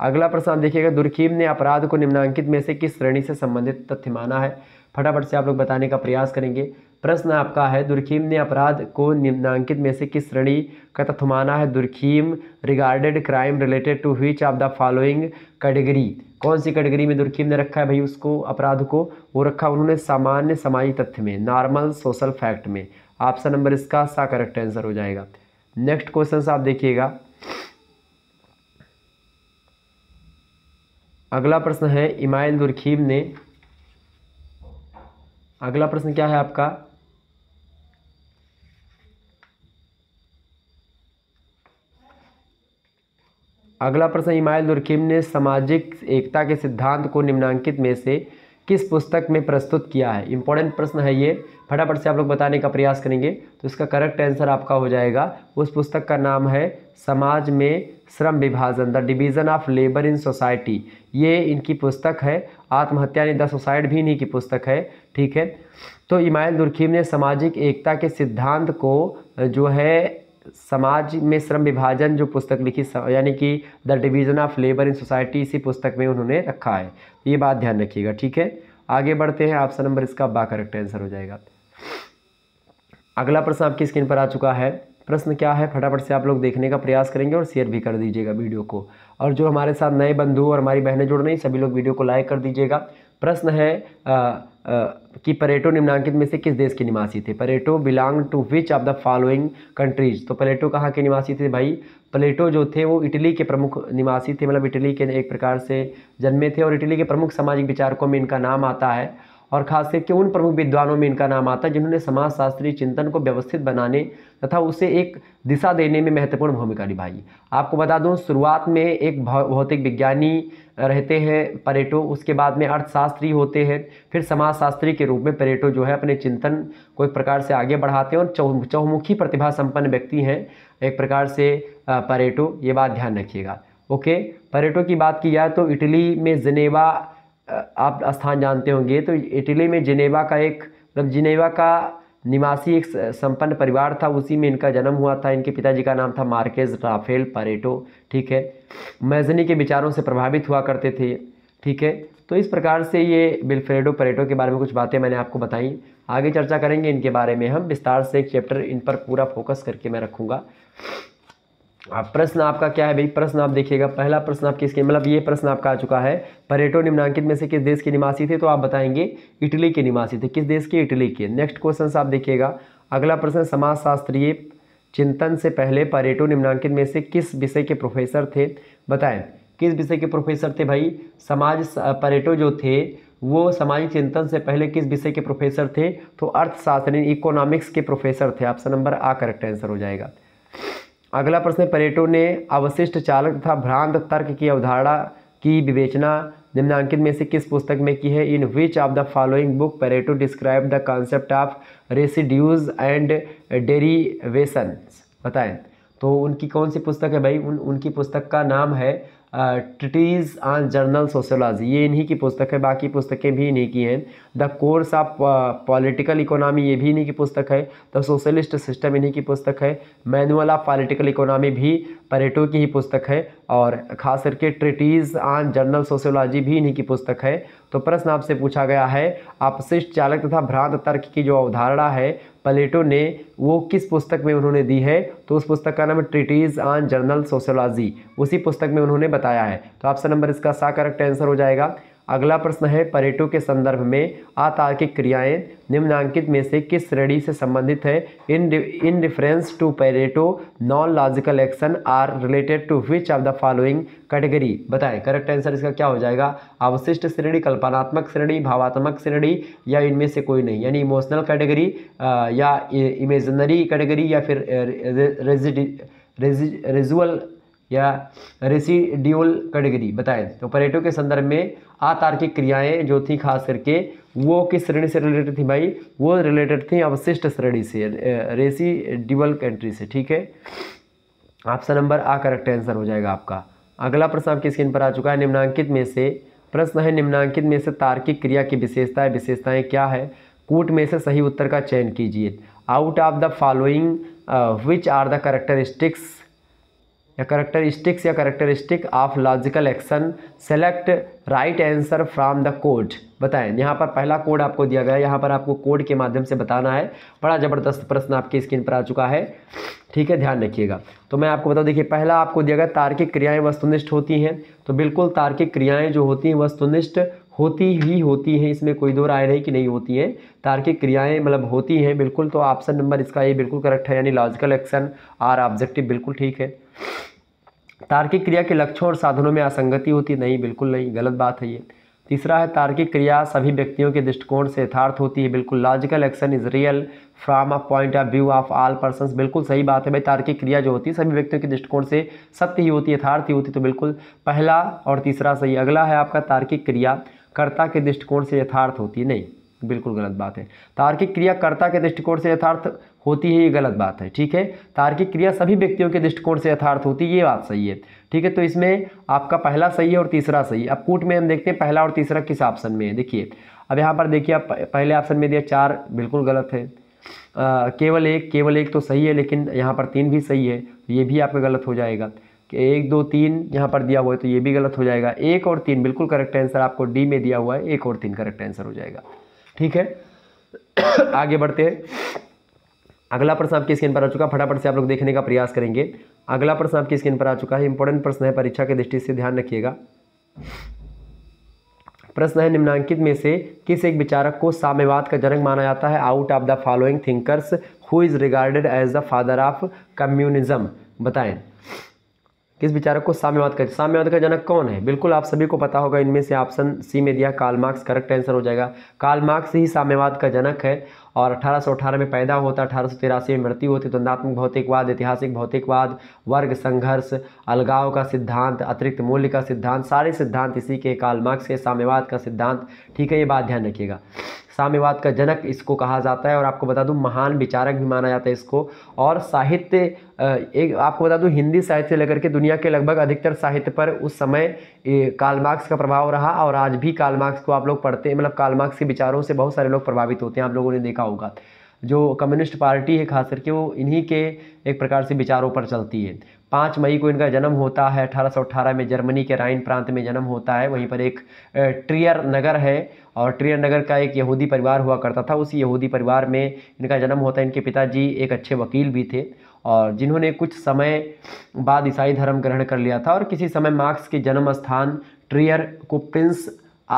Speaker 1: अगला प्रश्न देखिएगा दुर्खीम ने अपराध को निम्नांकित में से किस श्रेणी से संबंधित तथ्य माना है फटाफट से आप लोग बताने का प्रयास करेंगे प्रश्न आपका है दुर्खीम ने अपराध को निम्नांकित में से किस श्रेणी का तथ्य माना है Durkheim regarded crime related to which of the following category कौन सी कैटेगरी में दुर्खीम ने रखा है भाई उसको अपराध को वो रखा उन्होंने सामान्य सामाजिक तथ्य में नॉर्मल सोशल फैक्ट में ऑप्शन नंबर इसका सा करेक्ट आंसर हो जाएगा नेक्स्ट क्वेश्चन आप देखिएगा अगला प्रश्न है इमाइल दुर्खीम ने अगला प्रश्न क्या है आपका अगला प्रश्न इमायल दुर्खीम ने सामाजिक एकता के सिद्धांत को निम्नांकित में से किस पुस्तक में प्रस्तुत किया है इंपॉर्टेंट प्रश्न है ये फटाफट से आप लोग बताने का प्रयास करेंगे तो इसका करेक्ट आंसर आपका हो जाएगा उस पुस्तक का नाम है समाज में श्रम विभाजन the division of labour in society ये इनकी पुस्तक है आत्महत्या ने द सोसाइट भी इन्हीं की पुस्तक है ठीक है तो इमायल दुर्खीम ने सामाजिक एकता के सिद्धांत को जो है समाज में श्रम विभाजन जो पुस्तक लिखी यानी कि the division of labour in society इसी पुस्तक में उन्होंने रखा है ये बात ध्यान रखिएगा ठीक है आगे बढ़ते हैं ऑप्शन नंबर इसका बा करेक्ट आंसर हो जाएगा अगला प्रश्न आपकी स्क्रीन पर आ चुका है प्रश्न क्या है फटाफट से आप लोग देखने का प्रयास करेंगे और शेयर भी कर दीजिएगा वीडियो को और जो हमारे साथ नए बंधु और हमारी बहनें जुड़ रही सभी लोग वीडियो को लाइक कर दीजिएगा प्रश्न है आ, आ, कि परेटो निम्नांकित में से किस देश के निवासी थे Pareto belong to which of the following countries तो पलेटो कहाँ के निवासी थे भाई प्लेटो जो थे वो इटली के प्रमुख निवासी थे मतलब इटली के एक प्रकार से जन्मे थे और इटली के प्रमुख सामाजिक विचारकों में इनका नाम आता है और खास करके उन प्रमुख विद्वानों में इनका नाम आता है जिन्होंने समाजशास्त्रीय चिंतन को व्यवस्थित बनाने तथा उसे एक दिशा देने में महत्वपूर्ण भूमिका निभाई आपको बता दूं शुरुआत में एक भौतिक विज्ञानी रहते हैं परेटो उसके बाद में अर्थशास्त्री होते हैं फिर समाजशास्त्री के रूप में परेटो जो है अपने चिंतन को एक प्रकार से आगे बढ़ाते हैं और चौ चौमुखी प्रतिभा संपन्न व्यक्ति हैं एक प्रकार से परेटो ये बात ध्यान रखिएगा ओके परेटो की बात की जाए तो इटली में जिनेवा आप स्थान जानते होंगे तो इटली में जिनेवा का एक मतलब जिनेवा का निवासी एक संपन्न परिवार था उसी में इनका जन्म हुआ था इनके पिताजी का नाम था मार्केज राफेल परेटो ठीक है मैजनी के विचारों से प्रभावित हुआ करते थे ठीक है तो इस प्रकार से ये बिलफ्रेडो परेटो के बारे में कुछ बातें मैंने आपको बताई आगे चर्चा करेंगे इनके बारे में हम विस्तार से एक चैप्टर इन पर पूरा फोकस करके मैं रखूँगा अब प्रश्न आपका क्या है भाई प्रश्न आप देखिएगा पहला प्रश्न आपके इसके मतलब ये प्रश्न आपका आ चुका है परेटो निम्नांकित में से किस देश के निवासी थे तो आप बताएंगे इटली के निवासी थे किस देश के इटली के नेक्स्ट क्वेश्चन आप देखिएगा अगला प्रश्न समाजशास्त्रीय चिंतन से पहले परेटो निम्नांकित में से किस विषय के प्रोफेसर थे बताएं किस विषय के प्रोफेसर थे भाई समाज परेटो जो थे वो सामाजिक चिंतन से पहले किस विषय के प्रोफेसर थे तो अर्थशास्त्र इकोनॉमिक्स के प्रोफेसर थे ऑप्शन नंबर आ करेक्ट आंसर हो जाएगा अगला प्रश्न परेटो ने अवशिष्ट चालक तथा भ्रांत तर्क की अवधारणा की विवेचना निम्नांकित में से किस पुस्तक में की है in which of the following book Pareto describe the concept of residues and derivation बताएं तो उनकी कौन सी पुस्तक है भाई उन उनकी पुस्तक का नाम है ट्रिटीज़ ऑन जर्नल सोशोलॉजी ये इन्हीं की पुस्तक है बाकी पुस्तकें भी इन्हीं की हैं the course of political economy ये भी इन्हीं की पुस्तक है द सोशलिस्ट सिस्टम इन्हीं की पुस्तक है मैनुअल ऑफ पॉलिटिकल इकोनॉमी भी परेटो की ही पुस्तक है और खास करके ट्रिटीज़ ऑन जर्नल सोशोलॉजी भी इन्हीं की पुस्तक है तो प्रश्न आपसे पूछा गया है अपशिष्ट चालक तथा भ्रांत तर्क की जो अवधारणा है पलेटो ने वो किस पुस्तक में उन्होंने दी है तो उस पुस्तक का नाम है ट्रिटीज़ ऑन जर्नल सोशोलॉजी उसी पुस्तक में उन्होंने बताया है तो ऑप्शन नंबर इसका सा करेक्ट आंसर हो जाएगा अगला प्रश्न है पर्यटों के संदर्भ में आतार्किक क्रियाएं निम्नांकित में से किस श्रेणी से संबंधित है in in reference to Pareto non logical action are related to which of the following category बताएं करेक्ट आंसर इसका क्या हो जाएगा अवशिष्ट श्रेणी कल्पनात्मक श्रेणी भावात्मक श्रेणी या इनमें से कोई नहीं यानी इमोशनल कैटेगरी या इमेजनरी कैटेगरी या फिर रेजिजुअल या रेसिड्यूल कैटेगरी बताएं तो पर्यटकों के संदर्भ में आतार्किक क्रियाएं जो थी खास करके वो किस श्रेणी से रिलेटेड थी भाई वो रिलेटेड थी अवशिष्ट श्रेणी से रेसिड्यूल कंट्री से ठीक है ऑप्शन नंबर आ करेक्ट आंसर हो जाएगा आपका अगला प्रश्न आपकी स्क्रीन पर आ चुका है निम्नांकित में से प्रश्न है निम्नांकित में से तार्किक क्रिया की विशेषताएँ विशेषताएँ क्या है कूट में से सही उत्तर का चयन कीजिए out of the following which are the characteristics या करेक्टरिस्टिक्स या characteristic of logical action select right answer from the code बताएं यहाँ पर पहला कोड आपको दिया गया है यहाँ पर आपको कोड के माध्यम से बताना है बड़ा ज़बरदस्त प्रश्न आपकी स्क्रीन पर आ चुका है ठीक है ध्यान रखिएगा तो मैं आपको बताऊँ देखिए पहला आपको दिया गया तार्किक क्रियाएँ वस्तुनिष्ठ होती हैं तो बिल्कुल तार्किक क्रियाएँ जो होती हैं वस्तुनिष्ठ होती ही होती हैं इसमें कोई दो राय नहीं कि नहीं होती हैं तार्किक क्रियाएं मतलब होती हैं बिल्कुल तो ऑप्शन नंबर इसका ये बिल्कुल करेक्ट है यानी लॉजिकल एक्शन आर ऑब्जेक्टिव बिल्कुल ठीक है तार्किक क्रिया के लक्ष्यों और साधनों में असंगति होती नहीं बिल्कुल नहीं गलत बात है ये तीसरा है तार्किक क्रिया सभी व्यक्तियों के दृष्टिकोण से यथार्थ होती है बिल्कुल logical action is real from a point of view of all person बिल्कुल सही बात है भाई तार्किक क्रिया जो होती है सभी व्यक्तियों के दृष्टिकोण से सत्य ही होती है यथार्थ ही होती है तो बिल्कुल पहला और तीसरा सही अगला है आपका तार्किक क्रिया कर्ता के दृष्टिकोण से यथार्थ होती है नहीं बिल्कुल गलत बात है तार्किक क्रिया कर्ता के दृष्टिकोण से यथार्थ होती है ये गलत बात है ठीक है तार्किक क्रिया सभी व्यक्तियों के दृष्टिकोण से यथार्थ होती है ये बात सही है ठीक है तो इसमें आपका पहला सही है और तीसरा सही है अब कूट में हम देखते हैं पहला और तीसरा किस ऑप्शन में है देखिए अब यहाँ पर देखिए आप पहले ऑप्शन में दिया चार बिल्कुल गलत है आ, केवल एक केवल एक तो सही है लेकिन यहाँ पर तीन भी सही है तो ये भी आपका गलत हो जाएगा एक दो तीन यहाँ पर दिया हुआ है तो ये भी गलत हो जाएगा एक और तीन बिल्कुल करेक्ट आंसर आपको डी में दिया हुआ है एक और तीन करेक्ट आंसर हो जाएगा ठीक है आगे बढ़ते हैं अगला प्रश्न आपकी स्क्रीन पर आ चुका फटाफट से आप लोग देखने का प्रयास करेंगे अगला प्रश्न आपकी स्क्रीन पर आ चुका है इंपॉर्टेंट प्रश्न है परीक्षा के दृष्टि से ध्यान रखिएगा प्रश्न है निम्नांकित में से किस एक विचारक को साम्यवाद का जनक माना जाता है out of the following thinkers who is regarded as the father of communism बताएं किस विचारक को साम्यवाद का साम्यवाद का जनक कौन है बिल्कुल आप सभी को पता होगा इनमें से ऑप्शन सी में दिया कालमार्क्स मार्क्स करेक्ट आंसर हो जाएगा कालमार्क्स मार्क्स ही साम्यवाद का जनक है और अठारह में पैदा होता अठारह में मृत्यु होती द्वंदात्मक भौतिकवाद ऐतिहासिक भौतिकवाद वर्ग संघर्ष अलगाव का सिद्धांत अतिरिक्त मूल्य का सिद्धांत सारे सिद्धांत इसी के काल मार्क्स के साम्यवाद का सिद्धांत ठीक है ये बात ध्यान रखिएगा साम्यवाद का जनक इसको कहा जाता है और आपको बता दूं महान विचारक भी माना जाता है इसको और साहित्य एक आपको बता दूं हिंदी साहित्य से लेकर के दुनिया के लगभग अधिकतर साहित्य पर उस समय काल मार्क्स का प्रभाव रहा और आज भी काल मार्क्स को आप लोग पढ़ते हैं मतलब काल मार्क्स के विचारों से बहुत सारे लोग प्रभावित होते हैं आप लोगों ने देखा होगा जो कम्युनिस्ट पार्टी है खास करके वो इन्हीं के एक प्रकार से विचारों पर चलती है पाँच मई को इनका जन्म होता है अठारह में जर्मनी के राइन प्रांत में जन्म होता है वहीं पर एक ट्रियर नगर है और ट्रियर नगर का एक यहूदी परिवार हुआ करता था उसी यहूदी परिवार में इनका जन्म होता है इनके पिताजी एक अच्छे वकील भी थे और जिन्होंने कुछ समय बाद ईसाई धर्म ग्रहण कर लिया था और किसी समय मार्क्स के जन्म स्थान ट्रियर को प्रिंस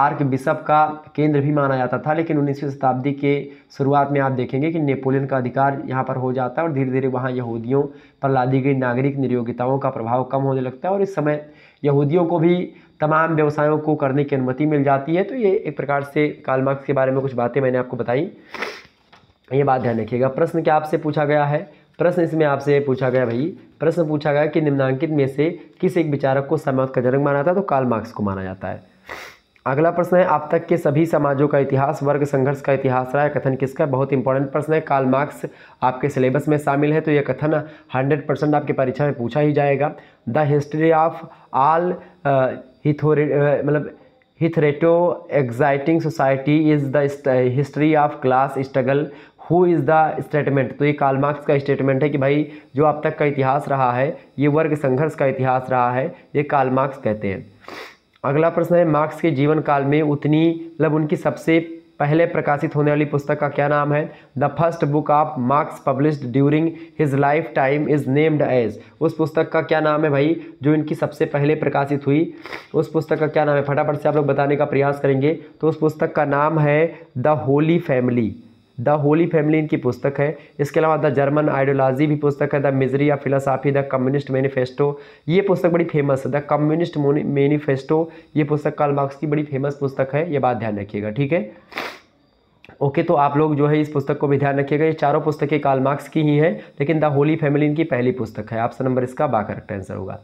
Speaker 1: आर्क बिशप का केंद्र भी माना जाता था लेकिन उन्नीसवीं शताब्दी के शुरुआत में आप देखेंगे कि नेपोलियन का अधिकार यहाँ पर हो जाता है और धीरे धीरे वहाँ यहूदियों पर लादी गई नागरिक निर्योगिताओं का प्रभाव कम होने लगता है और इस समय यहूदियों को भी तमाम व्यवसायों को करने की अनुमति मिल जाती है तो ये एक प्रकार से काल मार्क्स के बारे में कुछ बातें मैंने आपको बताई ये बात ध्यान रखिएगा प्रश्न क्या आपसे पूछा गया है प्रश्न इसमें आपसे पूछा गया भाई प्रश्न पूछा गया कि निम्नांकित में से किस एक विचारक को समाज का जनक माना जाता है तो काल मार्क्स को माना जाता है अगला प्रश्न है अब तक के सभी समाजों का इतिहास वर्ग संघर्ष का इतिहास रहा है कथन किसका बहुत इंपॉर्टेंट प्रश्न है काल मार्क्स आपके सिलेबस में शामिल है तो यह कथन 100 परसेंट आपकी परीक्षा में पूछा ही जाएगा the history of all hitherto मतलब hitherto existing society is the history of class struggle who is the statement तो ये कालमार्क्स मार्क्स का स्टेटमेंट है कि भाई जो अब तक का इतिहास रहा है ये वर्ग संघर्ष का इतिहास रहा है ये कालमार्क्स मार्क्स कहते हैं अगला प्रश्न है मार्क्स के जीवन काल में उतनी मतलब उनकी सबसे पहले प्रकाशित होने वाली पुस्तक का क्या नाम है the first book of Marx published during his life time is named as उस पुस्तक का क्या नाम है भाई जो इनकी सबसे पहले प्रकाशित हुई उस पुस्तक का क्या नाम है फटाफट से आप लोग बताने का प्रयास करेंगे तो उस पुस्तक का नाम है the holy family the holy family इनकी पुस्तक है इसके अलावा द जर्मन आइडियोलॉजी भी पुस्तक है द मिजरी या फिलोसॉफी द कम्युनिस्ट मैनिफेस्टो ये पुस्तक बड़ी फेमस है द कम्युनिस्ट मैनिफेस्टो ये पुस्तक कार्ल मार्क्स की बड़ी फेमस पुस्तक है ये बात ध्यान रखिएगा ठीक है ओके तो आप लोग जो है इस पुस्तक को भी ध्यान रखिएगा ये चारों पुस्तकें कार्ल मार्क्स की ही हैं लेकिन द होली फैमिली इनकी पहली पुस्तक है ऑप्शन नंबर इसका बा करेक्ट आंसर होगा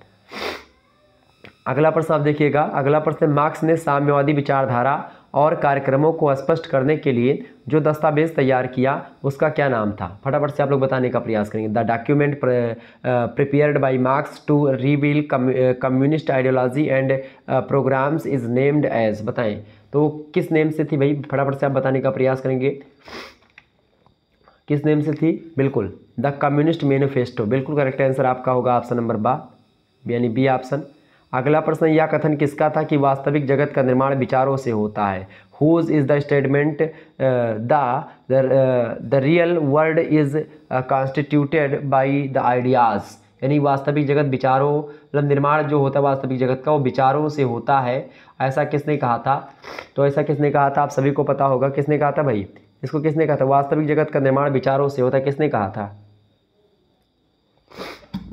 Speaker 1: अगला प्रश्न आप देखिएगा अगला प्रश्न मार्क्स ने साम्यवादी विचारधारा और कार्यक्रमों को स्पष्ट करने के लिए जो दस्तावेज तैयार किया उसका क्या नाम था फटाफट से आप लोग बताने का प्रयास करेंगे the document prepared by Marx to reveal communist ideology and programs is named as बताएं तो किस नेम से थी भाई फटाफट से आप बताने का प्रयास करेंगे किस नेम से थी बिल्कुल द कम्युनिस्ट मैनिफेस्टो बिल्कुल करेक्ट आंसर आपका होगा ऑप्शन नंबर बा यानी बी ऑप्शन अगला प्रश्न यह कथन किसका था कि वास्तविक जगत का निर्माण विचारों से होता है whose is the statement the the real world is constituted by the ideas यानी वास्तविक जगत विचारों मतलब निर्माण जो होता है वास्तविक जगत का वो विचारों से होता है ऐसा किसने कहा था तो ऐसा किसने कहा था आप सभी को पता होगा किसने कहा था भाई इसको किसने कहा था वास्तविक जगत का निर्माण विचारों से होता है किसने कहा था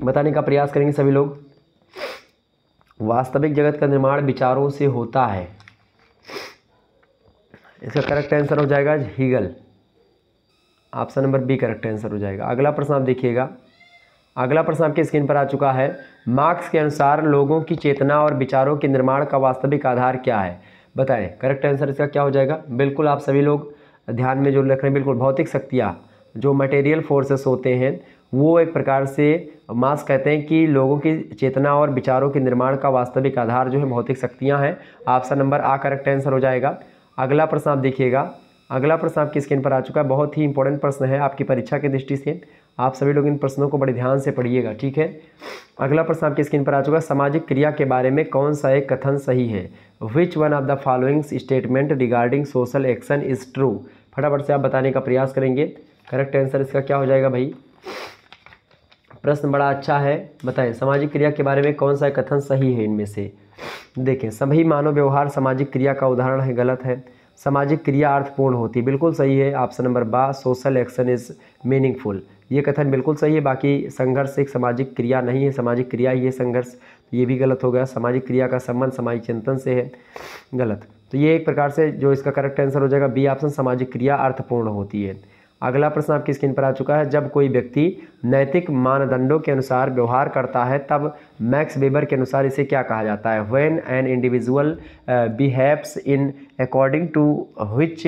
Speaker 1: बताने का प्रयास करेंगे सभी लोग वास्तविक जगत का निर्माण विचारों से होता है इसका करेक्ट आंसर हो जाएगा Hegel option number B correct answer हो जाएगा अगला प्रश्न आप देखिएगा अगला प्रश्न आपकी स्क्रीन पर आ चुका है मार्क्स के अनुसार लोगों की चेतना और विचारों के निर्माण का वास्तविक आधार क्या है बताएं करेक्ट आंसर इसका क्या हो जाएगा बिल्कुल आप सभी लोग ध्यान में जो रख रहे हैं बिल्कुल भौतिक शक्तियाँ जो मटेरियल फोर्सेस होते हैं वो एक प्रकार से मास कहते हैं कि लोगों की चेतना और विचारों के निर्माण का वास्तविक आधार जो है भौतिक शक्तियाँ हैं ऑप्शन नंबर आ करेक्ट आंसर हो जाएगा अगला प्रश्न आप देखिएगा अगला प्रश्न आपकी स्क्रीन पर आ चुका है बहुत ही इंपॉर्टेंट प्रश्न है आपकी परीक्षा की दृष्टि से आप सभी लोग इन प्रश्नों को बड़े ध्यान से पढ़िएगा ठीक है अगला प्रश्न आपकी स्क्रीन पर आ चुका है सामाजिक क्रिया के बारे में कौन सा एक कथन सही है which one of the following statement regarding social action is true फटाफट से आप बताने का प्रयास करेंगे करेक्ट आंसर इसका क्या हो जाएगा भाई प्रश्न बड़ा अच्छा है बताएं सामाजिक क्रिया के बारे में कौन सा कथन सही है इनमें से देखें सभी मानव व्यवहार सामाजिक क्रिया का उदाहरण है गलत है सामाजिक क्रिया अर्थपूर्ण होती है बिल्कुल सही है ऑप्शन नंबर बा सोशल एक्शन इज़ मीनिंगफुल ये कथन बिल्कुल सही है बाकी संघर्ष एक सामाजिक क्रिया नहीं है सामाजिक क्रिया ही है संघर्ष ये भी गलत हो गया सामाजिक क्रिया का संबंध सामाजिक चिंतन से है गलत तो ये एक प्रकार से जो इसका करेक्ट आंसर हो जाएगा बी ऑप्शन सामाजिक क्रिया अर्थपूर्ण होती है अगला प्रश्न आपकी स्क्रीन पर आ चुका है जब कोई व्यक्ति नैतिक मानदंडों के अनुसार व्यवहार करता है तब मैक्स वेबर के अनुसार इसे क्या कहा जाता है when an individual behaves in according to which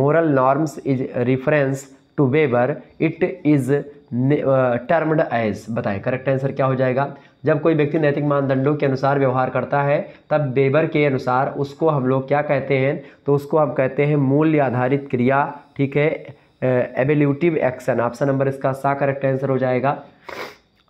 Speaker 1: moral norms is reference to Weber it is termed as बताएं करेक्ट आंसर क्या हो जाएगा जब कोई व्यक्ति नैतिक मानदंडों के अनुसार व्यवहार करता है तब बेबर के अनुसार उसको हम लोग क्या कहते हैं तो उसको हम कहते हैं मूल्य आधारित क्रिया ठीक है एवेल्यूटिव एक्शन ऑप्शन नंबर इसका सा करेक्ट आंसर हो जाएगा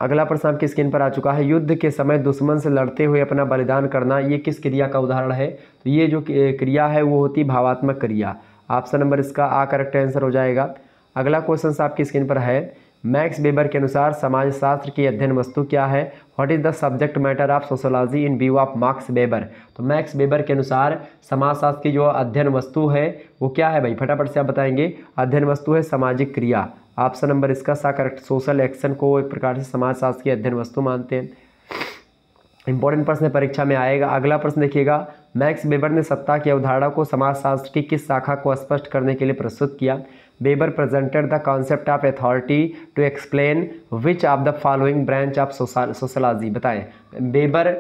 Speaker 1: अगला प्रश्न आपकी स्क्रीन पर आ चुका है युद्ध के समय दुश्मन से लड़ते हुए अपना बलिदान करना ये किस क्रिया का उदाहरण है तो ये जो क्रिया है वो होती भावात्मक क्रिया ऑप्शन नंबर इसका आ करेक्ट आंसर हो जाएगा अगला क्वेश्चन आपकी स्क्रीन पर है मैक्स बेबर के अनुसार समाजशास्त्र की अध्ययन वस्तु क्या है what is the subject matter of sociology in view of Marx Weber तो मैक्स बेबर के अनुसार समाजशास्त्र की जो अध्ययन वस्तु है वो क्या है भाई फटाफट से आप बताएंगे अध्ययन वस्तु है सामाजिक क्रिया ऑप्शन नंबर इसका सा करेक्ट सोशल एक्शन को एक प्रकार से समाजशास्त्र की अध्ययन वस्तु मानते हैं इंपॉर्टेंट प्रश्न परीक्षा में आएगा अगला प्रश्न देखिएगा मैक्स बेबर ने सत्ता की अवधारणा को समाजशास्त्र की किस शाखा को स्पष्ट करने के लिए प्रस्तुत किया Weber presented the concept of authority to explain which of the following branch of sociology बताएं बेबर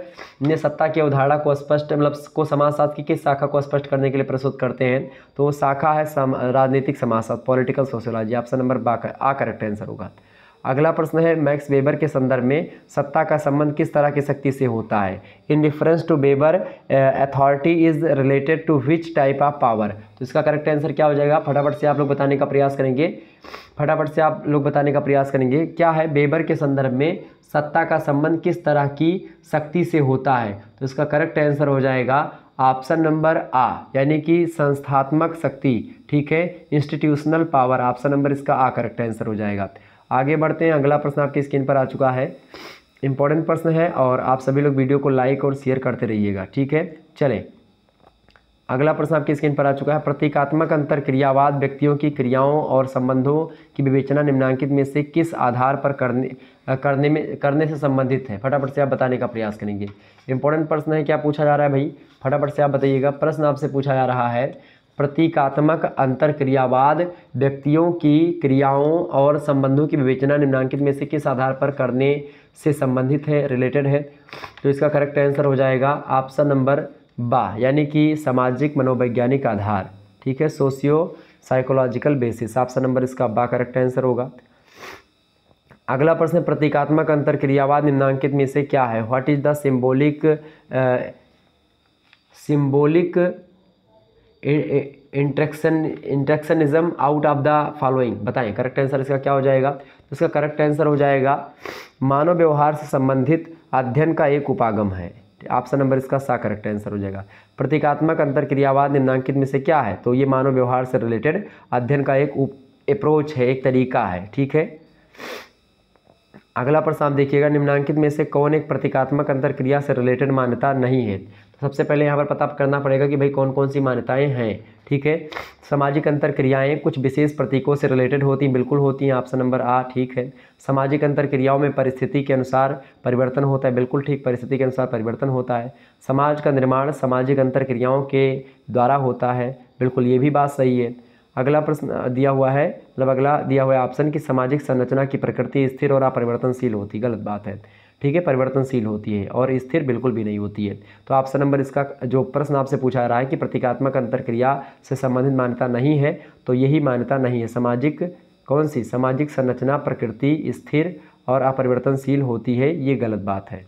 Speaker 1: ने सत्ता की अवधारणा को स्पष्ट मतलब को समाजशास्त्र की किस शाखा को स्पष्ट करने के लिए प्रस्तुत करते हैं तो शाखा है सम, राजनीतिक समाजशास्त्र पॉलिटिकल सोशोलॉजी ऑप्शन नंबर बा आ करेक्ट आंसर होगा अगला प्रश्न है मैक्स वेबर के संदर्भ में सत्ता का संबंध किस तरह की शक्ति से होता है in reference to Weber authority is related to which type of power तो इसका करेक्ट आंसर क्या हो जाएगा फटाफट से आप लोग बताने का प्रयास करेंगे फटाफट से आप लोग बताने का प्रयास करेंगे क्या है वेबर के संदर्भ में सत्ता का संबंध किस तरह की शक्ति से होता है तो इसका करेक्ट आंसर हो जाएगा ऑप्शन नंबर आ यानी कि संस्थात्मक शक्ति ठीक है इंस्टीट्यूशनल पावर ऑप्शन नंबर इसका आ करेक्ट आंसर हो जाएगा आगे बढ़ते हैं अगला प्रश्न आपकी स्क्रीन पर आ चुका है इंपॉर्टेंट प्रश्न है और आप सभी लोग वीडियो को लाइक और शेयर करते रहिएगा ठीक है चले अगला प्रश्न आपकी स्क्रीन पर आ चुका है प्रतीकात्मक अंतर क्रियावाद व्यक्तियों की क्रियाओं और संबंधों की विवेचना निम्नांकित में से किस आधार पर करने करने में करने से संबंधित है फटाफट से आप बताने का प्रयास करेंगे इंपॉर्टेंट प्रश्न है क्या पूछा जा रहा है भाई फटाफट से आप बताइएगा प्रश्न आपसे पूछा जा रहा है प्रतीकात्मक अंतर क्रियावाद व्यक्तियों की क्रियाओं और संबंधों की विवेचना निम्नांकित में से किस आधार पर करने से संबंधित है रिलेटेड है तो इसका करेक्ट आंसर हो जाएगा ऑप्शन नंबर बा यानी कि सामाजिक मनोवैज्ञानिक आधार ठीक है socio psychological basis option number इसका बा करेक्ट आंसर होगा अगला प्रश्न प्रतीकात्मक अंतर क्रियावाद निम्नांकित में से क्या है what is the symbolic symbolic interaction interactionism out of the following बताएं करेक्ट आंसर इसका क्या हो जाएगा तो इसका करेक्ट आंसर हो जाएगा मानव व्यवहार से संबंधित अध्ययन का एक उपागम है ऑप्शन नंबर इसका सा करेक्ट आंसर हो जाएगा प्रतीकात्मक अंतर क्रियावाद निम्नांकित में से क्या है तो ये मानव व्यवहार से रिलेटेड अध्ययन का एक अप्रोच है एक तरीका है ठीक है अगला प्रश्न आप देखिएगा निम्नांकित में से कौन एक प्रतीकात्मक अंतर क्रिया से रिलेटेड मान्यता नहीं है सबसे पहले यहाँ पर पता करना पड़ेगा कि भाई कौन कौन सी मान्यताएं हैं ठीक है सामाजिक अंतर क्रियाएँ कुछ विशेष प्रतीकों से रिलेटेड होती हैं बिल्कुल होती हैं ऑप्शन नंबर आ ठीक है सामाजिक अंतर क्रियाओं में परिस्थिति के अनुसार परिवर्तन होता है बिल्कुल ठीक परिस्थिति के अनुसार परिवर्तन होता है समाज का निर्माण सामाजिक अंतर क्रियाओं के द्वारा होता है बिल्कुल ये भी बात सही है अगला प्रश्न दिया हुआ है मतलब अगला दिया हुआ है ऑप्शन की सामाजिक संरचना की प्रकृति स्थिर और अपरिवर्तनशील होती गलत बात है ठीक है परिवर्तनशील होती है और स्थिर बिल्कुल भी नहीं होती है तो ऑप्शन नंबर इसका जो प्रश्न आपसे पूछा रहा है कि प्रतीकात्मक अंतर क्रिया से संबंधित मान्यता नहीं है तो यही मान्यता नहीं है सामाजिक कौन सी सामाजिक संरचना प्रकृति स्थिर और अपरिवर्तनशील होती है ये गलत बात है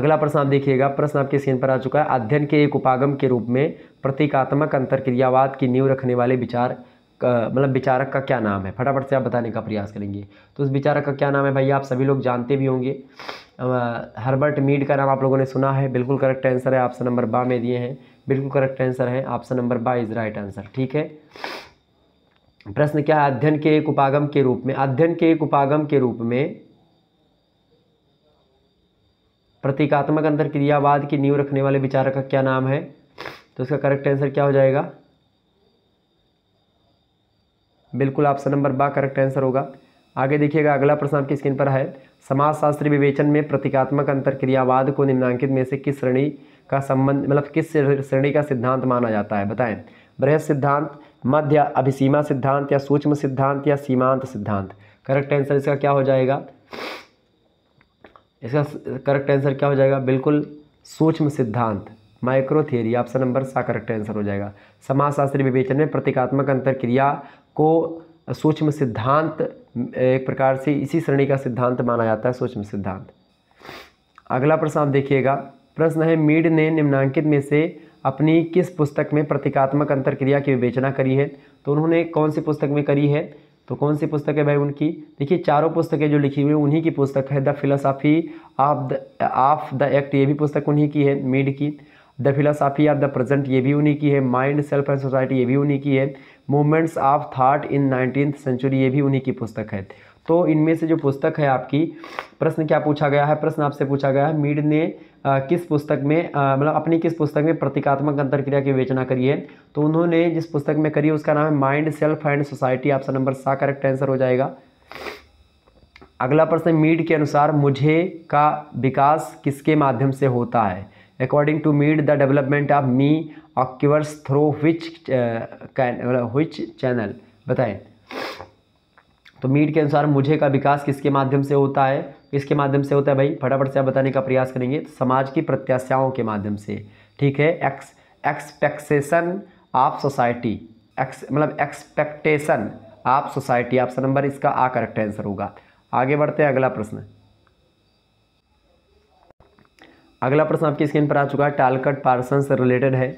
Speaker 1: अगला प्रश्न आप देखिएगा प्रश्न आपके स्क्रीन पर आ चुका है अध्ययन के एक उपागम के रूप में प्रतीकात्मक अंतर क्रियावाद की नींव रखने वाले विचार मतलब विचारक का क्या नाम है फटाफट से आप बताने का प्रयास करेंगे तो उस विचारक का क्या नाम है भैया आप सभी लोग जानते भी होंगे हर्बर्ट मीड का नाम आप लोगों ने सुना है बिल्कुल करेक्ट आंसर है ऑप्शन नंबर बा में दिए हैं बिल्कुल करेक्ट आंसर है ऑप्शन नंबर बा इज राइट आंसर ठीक है प्रश्न क्या है अध्ययन के एक उपागम के रूप में अध्ययन के एक उपागम के रूप में प्रतीकात्मक अंतर क्रियावाद की नींव रखने वाले विचारक का क्या नाम है तो इसका करेक्ट आंसर क्या हो जाएगा बिल्कुल ऑप्शन नंबर बा करेक्ट आंसर होगा आगे देखिएगा अगला प्रश्न आपकी स्क्रीन पर है समाजशास्त्री विवेचन में प्रतीकात्मक अंतरक्रियावाद को निम्नांकित में से किस श्रेणी का संबंध मतलब किस श्रेणी का सिद्धांत माना जाता है बताएं बृहद सिद्धांत मध्य अभिसीमा सिद्धांत या सूक्ष्म सिद्धांत या सीमांत सिद्धांत करेक्ट आंसर इसका क्या हो जाएगा इसका करेक्ट आंसर क्या हो जाएगा बिल्कुल सूक्ष्म सिद्धांत माइक्रो थियरी ऑप्शन नंबर सा करेक्ट आंसर हो जाएगा समाजशास्त्री विवेचन में प्रतीकात्मक क्रिया को सूक्ष्म सिद्धांत एक प्रकार से इसी श्रेणी का सिद्धांत माना जाता है सूक्ष्म सिद्धांत अगला प्रश्न आप देखिएगा प्रश्न है मीड ने निम्नांकित में से अपनी किस पुस्तक में प्रतीकात्मक अंतर क्रिया की विवेचना करी है तो उन्होंने कौन सी पुस्तक में करी है तो कौन सी पुस्तक है भाई उनकी देखिए चारों पुस्तकें जो लिखी हुई हैं उन्हीं की पुस्तक है the philosophy of the of the act ये भी पुस्तक उन्हीं की है मीड की the philosophy of the present ये भी उन्हीं की है माइंड सेल्फ एंड सोसाइटी ये भी उन्हीं की है moments of thought in nineteen century ये भी उन्हीं की पुस्तक है तो इनमें से जो पुस्तक है आपकी प्रश्न क्या पूछा गया है प्रश्न आपसे पूछा गया है मीड ने आ, किस पुस्तक में मतलब अपनी किस पुस्तक में प्रतीकात्मक अंतरक्रिया की विवेचना करी है तो उन्होंने जिस पुस्तक में करी है उसका नाम है माइंड सेल्फ एंड सोसाइटी आपका नंबर सा करेक्ट आंसर हो जाएगा अगला प्रश्न मीड के अनुसार मुझे का विकास किसके माध्यम से होता है according to Mead the development of me occurs through which मतलब विच चैनल बताएं तो मीट के अनुसार मुझे का विकास किसके माध्यम से होता है किसके माध्यम से होता है भाई फटाफट से आप बताने का प्रयास करेंगे तो समाज की प्रत्याशाओं के माध्यम से ठीक है ex expectation of society ex मतलब expectation of society option number इसका आ करेक्ट आंसर होगा आगे बढ़ते हैं अगला प्रश्न अगला प्रश्न आपकी स्क्रीन पर आ चुका है टालकट पार्सन से रिलेटेड है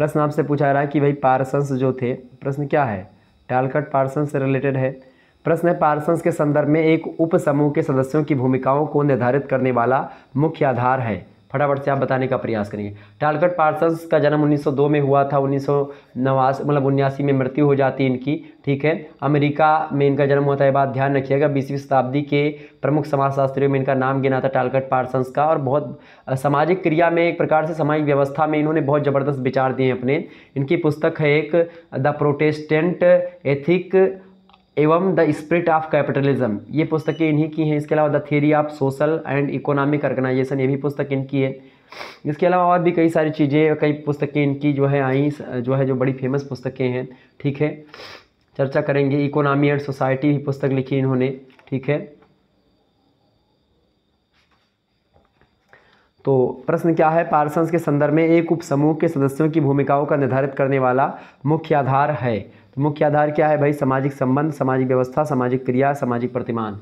Speaker 1: प्रश्न आपसे पूछा रहा है कि भाई पार्सन्स जो थे प्रश्न क्या है टालकट पार्सन्स से रिलेटेड है प्रश्न है पार्सन्स के संदर्भ में एक उपसमूह के सदस्यों की भूमिकाओं को निर्धारित करने वाला मुख्य आधार है फटाफट से आप बताने का प्रयास करेंगे टालकट पार्सन्स का जन्म 1902 में हुआ था उन्नीस मतलब उन्यासी में मृत्यु हो जाती इनकी ठीक है अमेरिका में इनका जन्म होता है बात ध्यान रखिएगा बीसवीं शताब्दी के प्रमुख समाजशास्त्रियों में इनका नाम गिना था टालकट पार्सन्स का और बहुत सामाजिक क्रिया में एक प्रकार से सामाजिक व्यवस्था में इन्होंने बहुत ज़बरदस्त विचार दिए अपने इनकी पुस्तक है एक द प्रोटेस्टेंट एथिक एवं द स्प्रिट ऑफ कैपिटलिज्म ये पुस्तकें इन्हीं की हैं इसके अलावा the theory of social and economic organization ये भी पुस्तक इनकी है इसके अलावा और भी कई सारी चीज़ें कई पुस्तकें इनकी जो है आई जो है जो बड़ी फेमस पुस्तकें हैं ठीक है चर्चा करेंगे इकोनॉमी एंड सोसाइटी भी पुस्तक लिखी इन्होंने ठीक है तो प्रश्न क्या है पार्सन्स के संदर्भ में एक उपसमूह के सदस्यों की भूमिकाओं का निर्धारित करने वाला मुख्य आधार है मुख्य आधार क्या है भाई सामाजिक संबंध सामाजिक व्यवस्था सामाजिक क्रिया सामाजिक प्रतिमान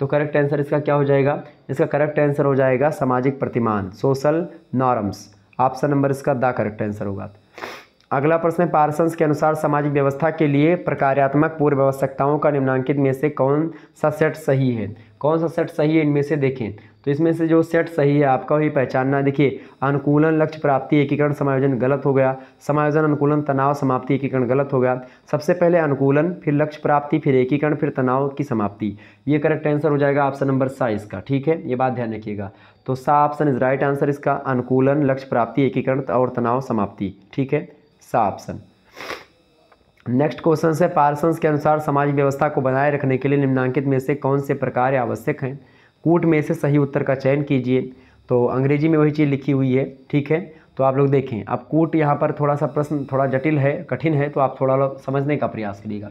Speaker 1: तो करेक्ट आंसर इसका क्या हो जाएगा इसका करेक्ट आंसर हो जाएगा सामाजिक प्रतिमान सोशल नॉर्म्स ऑप्शन नंबर इसका द करेक्ट आंसर होगा अगला प्रश्न है पार्सन्स के अनुसार सामाजिक व्यवस्था के लिए प्रकार्यात्मक पूर्व आवश्यकताओं का निम्नांकित में से कौन सा सेट सही है कौन सा सेट सही है इनमें से देखें तो इसमें से जो सेट सही है आपका वही पहचानना देखिए अनुकूलन लक्ष्य प्राप्ति एकीकरण समायोजन गलत हो गया समायोजन अनुकूलन तनाव समाप्ति एकीकरण गलत हो गया सबसे पहले अनुकूलन फिर लक्ष्य प्राप्ति फिर एकीकरण फिर तनाव की समाप्ति ये करेक्ट आंसर हो जाएगा ऑप्शन नंबर सा इसका ठीक है ये बात ध्यान रखिएगा तो सा ऑप्शन इज राइट आंसर इसका अनुकूलन लक्ष्य प्राप्ति एकीकरण और तनाव समाप्ति ठीक है सा ऑप्शन नेक्स्ट क्वेश्चन है पार्सन्स के अनुसार समाज व्यवस्था को बनाए रखने के लिए निम्नांकित में से कौन से प्रकार आवश्यक हैं कूट में से सही उत्तर का चयन कीजिए तो अंग्रेजी में वही चीज़ लिखी हुई है ठीक है तो आप लोग देखें अब कूट यहाँ पर थोड़ा सा प्रश्न थोड़ा जटिल है कठिन है तो आप थोड़ा लोग समझने का प्रयास करिएगा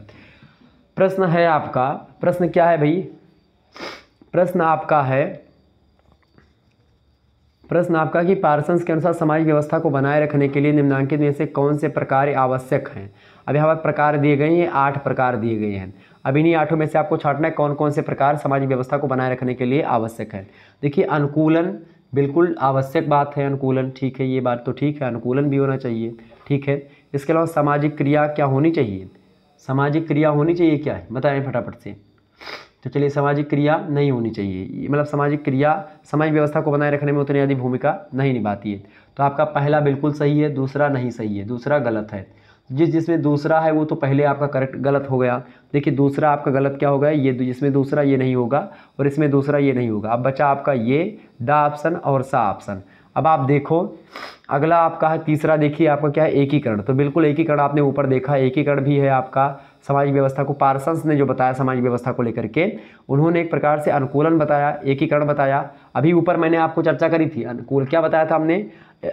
Speaker 1: प्रश्न है आपका प्रश्न क्या है भाई प्रश्न आपका है प्रश्न आपका कि पार्सन्स के अनुसार समाज व्यवस्था को बनाए रखने के लिए निम्नांकित में से कौन से प्रकार आवश्यक हैं अब यहाँ पर प्रकार दिए गए हैं आठ प्रकार दिए गए हैं अब इन्हीं आठों में से आपको छाटना है कौन कौन से प्रकार सामाजिक व्यवस्था को बनाए रखने के लिए आवश्यक है देखिए अनुकूलन बिल्कुल आवश्यक बात है अनुकूलन ठीक है ये बात तो ठीक है अनुकूलन भी होना चाहिए ठीक है इसके अलावा सामाजिक क्रिया क्या होनी चाहिए सामाजिक क्रिया होनी चाहिए क्या है बताएं फटाफट से तो चलिए सामाजिक क्रिया नहीं होनी चाहिए मतलब सामाजिक क्रिया समाज व्यवस्था को बनाए रखने में उतनी अधिक भूमिका नहीं निभाती है तो आपका पहला बिल्कुल सही है दूसरा नहीं सही है दूसरा गलत है जिस जिसमें दूसरा है वो तो पहले आपका करेक्ट गलत हो गया देखिए दूसरा आपका गलत क्या होगा ये जिसमें दूसरा ये नहीं होगा और इसमें दूसरा ये नहीं होगा अब बचा आपका ये डा ऑप्शन और सा ऑप्शन अब आप देखो अगला आपका है तीसरा देखिए आपका क्या है एकीकरण तो बिल्कुल एकीकरण आपने ऊपर देखा एकीकरण भी है आपका सामाजिक व्यवस्था को पार्सन्स ने जो बताया सामाजिक व्यवस्था को लेकर के उन्होंने एक प्रकार से अनुकूलन बताया एकीकरण बताया अभी ऊपर मैंने आपको चर्चा करी थी अनुकूल क्या बताया था हमने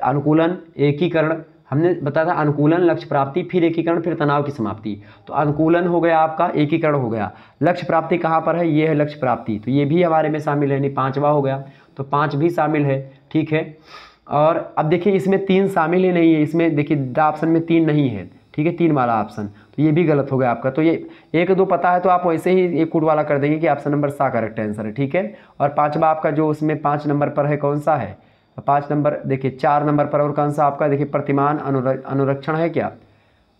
Speaker 1: अनुकूलन एकीकरण हमने बताया था अनुकूलन लक्ष्य प्राप्ति फिर एकीकरण फिर तनाव की समाप्ति तो अनुकूलन हो गया आपका एकीकरण हो गया लक्ष्य प्राप्ति कहाँ पर है ये है लक्ष्य प्राप्ति तो ये भी हमारे में शामिल है यानी पाँचवा हो गया तो पाँच भी शामिल है ठीक है और अब देखिए इसमें तीन शामिल ही नहीं है इसमें देखिए द ऑप्शन में तीन नहीं है ठीक है तीन वाला ऑप्शन तो ये भी गलत हो गया आपका तो ये एक दो पता है तो आप वैसे ही एक कूट वाला कर देंगे कि ऑप्शन नंबर सा करेक्ट आंसर है ठीक है और पाँचवा आपका जो उसमें पाँच नंबर पर है कौन सा है पाँच नंबर देखिए चार नंबर पर और कौन सा आपका देखिए प्रतिमान अनुर अनुरक्षण है क्या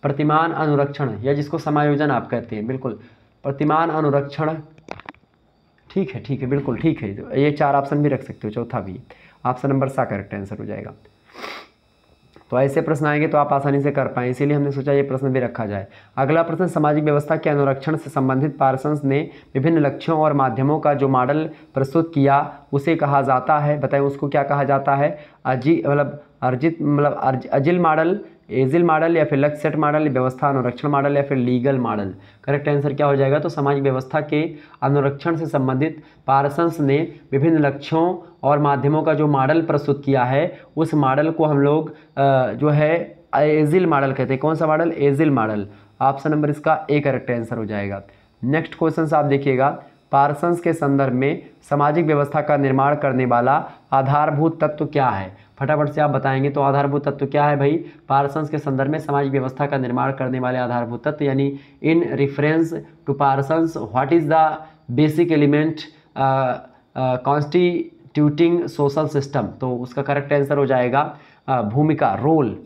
Speaker 1: प्रतिमान अनुरक्षण या जिसको समायोजन आप कहते हैं बिल्कुल प्रतिमान अनुरक्षण ठीक है ठीक है बिल्कुल ठीक है ये चार ऑप्शन भी रख सकते हो चौथा भी ऑप्शन नंबर सा करेक्ट आंसर हो जाएगा तो ऐसे प्रश्न आएंगे तो आप आसानी से कर पाएँ इसीलिए हमने सोचा ये प्रश्न भी रखा जाए अगला प्रश्न सामाजिक व्यवस्था के अनुरक्षण से संबंधित पार्सन्स ने विभिन्न लक्ष्यों और माध्यमों का जो मॉडल प्रस्तुत किया उसे कहा जाता है बताएं उसको क्या कहा जाता है अजी मतलब अर्जित मतलब अर्ज अजिल मॉडल एजिल मॉडल या फिर लक्ष्य सेट मॉडल व्यवस्था अनुरक्षण मॉडल या फिर लीगल मॉडल करेक्ट आंसर क्या हो जाएगा तो सामाजिक व्यवस्था के अनुरक्षण से संबंधित पार्सन्स ने विभिन्न लक्ष्यों और माध्यमों का जो मॉडल प्रस्तुत किया है उस मॉडल को हम लोग जो है एजिल मॉडल कहते हैं कौन सा model AGIL model option number इसका ए करेक्ट आंसर हो जाएगा नेक्स्ट क्वेश्चन आप देखिएगा पार्सन्स के संदर्भ में सामाजिक व्यवस्था का निर्माण करने वाला आधारभूत तत्व क्या है फटाफट से आप बताएंगे तो आधारभूत तत्व क्या है भाई पार्सन्स के संदर्भ में सामाजिक व्यवस्था का निर्माण करने वाले आधारभूत तत्व यानी in reference to Parsons what is the basic element constituting social system तो उसका करेक्ट आंसर हो जाएगा भूमिका रोल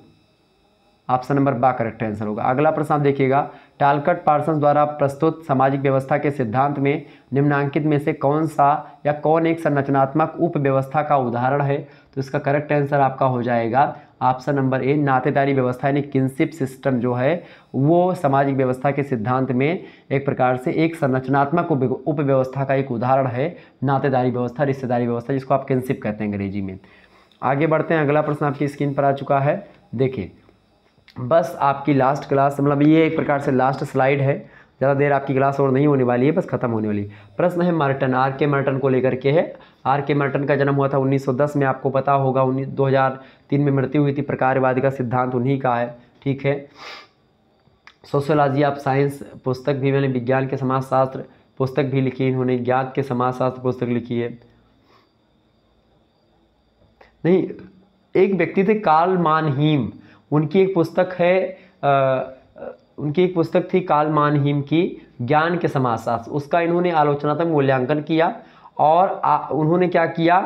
Speaker 1: ऑप्शन नंबर बा करेक्ट आंसर होगा अगला प्रश्न आप देखिएगा टालकट पार्सन द्वारा प्रस्तुत सामाजिक व्यवस्था के सिद्धांत में निम्नांकित में से कौन सा या कौन एक संरचनात्मक उप व्यवस्था का उदाहरण है तो इसका करेक्ट आंसर आपका हो जाएगा ऑप्शन नंबर ए नातेदारी व्यवस्था यानी किनशिप सिस्टम जो है वो सामाजिक व्यवस्था के सिद्धांत में एक प्रकार से एक संरचनात्मक उपव्यवस्था का एक उदाहरण है नातेदारी व्यवस्था रिश्तेदारी व्यवस्था जिसको आप किनशिप कहते हैं अंग्रेजी में आगे बढ़ते हैं अगला प्रश्न आपकी स्क्रीन पर आ चुका है देखिए बस आपकी लास्ट क्लास मतलब ये एक प्रकार से लास्ट स्लाइड है ज़्यादा देर आपकी क्लास और नहीं होने वाली है बस खत्म होने वाली है प्रश्न है मार्टन आर के मार्टन को लेकर के है आर के मर्टन का जन्म हुआ था 1910 में आपको पता होगा उन्नीस दो में मृत्यु हुई थी प्रकारवाद का सिद्धांत उन्हीं का है ठीक है सोशोलॉजी ऑफ साइंस पुस्तक भी मैंने विज्ञान के समाजशास्त्र पुस्तक भी लिखी है इन्होंने ज्ञात के समाजशास्त्र पुस्तक लिखी है नहीं एक व्यक्ति थे काल मानहीम उनकी एक पुस्तक है आ, उनकी एक पुस्तक थी काल मानहीम की ज्ञान के समाजशास्त्र उसका इन्होंने आलोचनात्मक मूल्यांकन किया और आ, उन्होंने क्या किया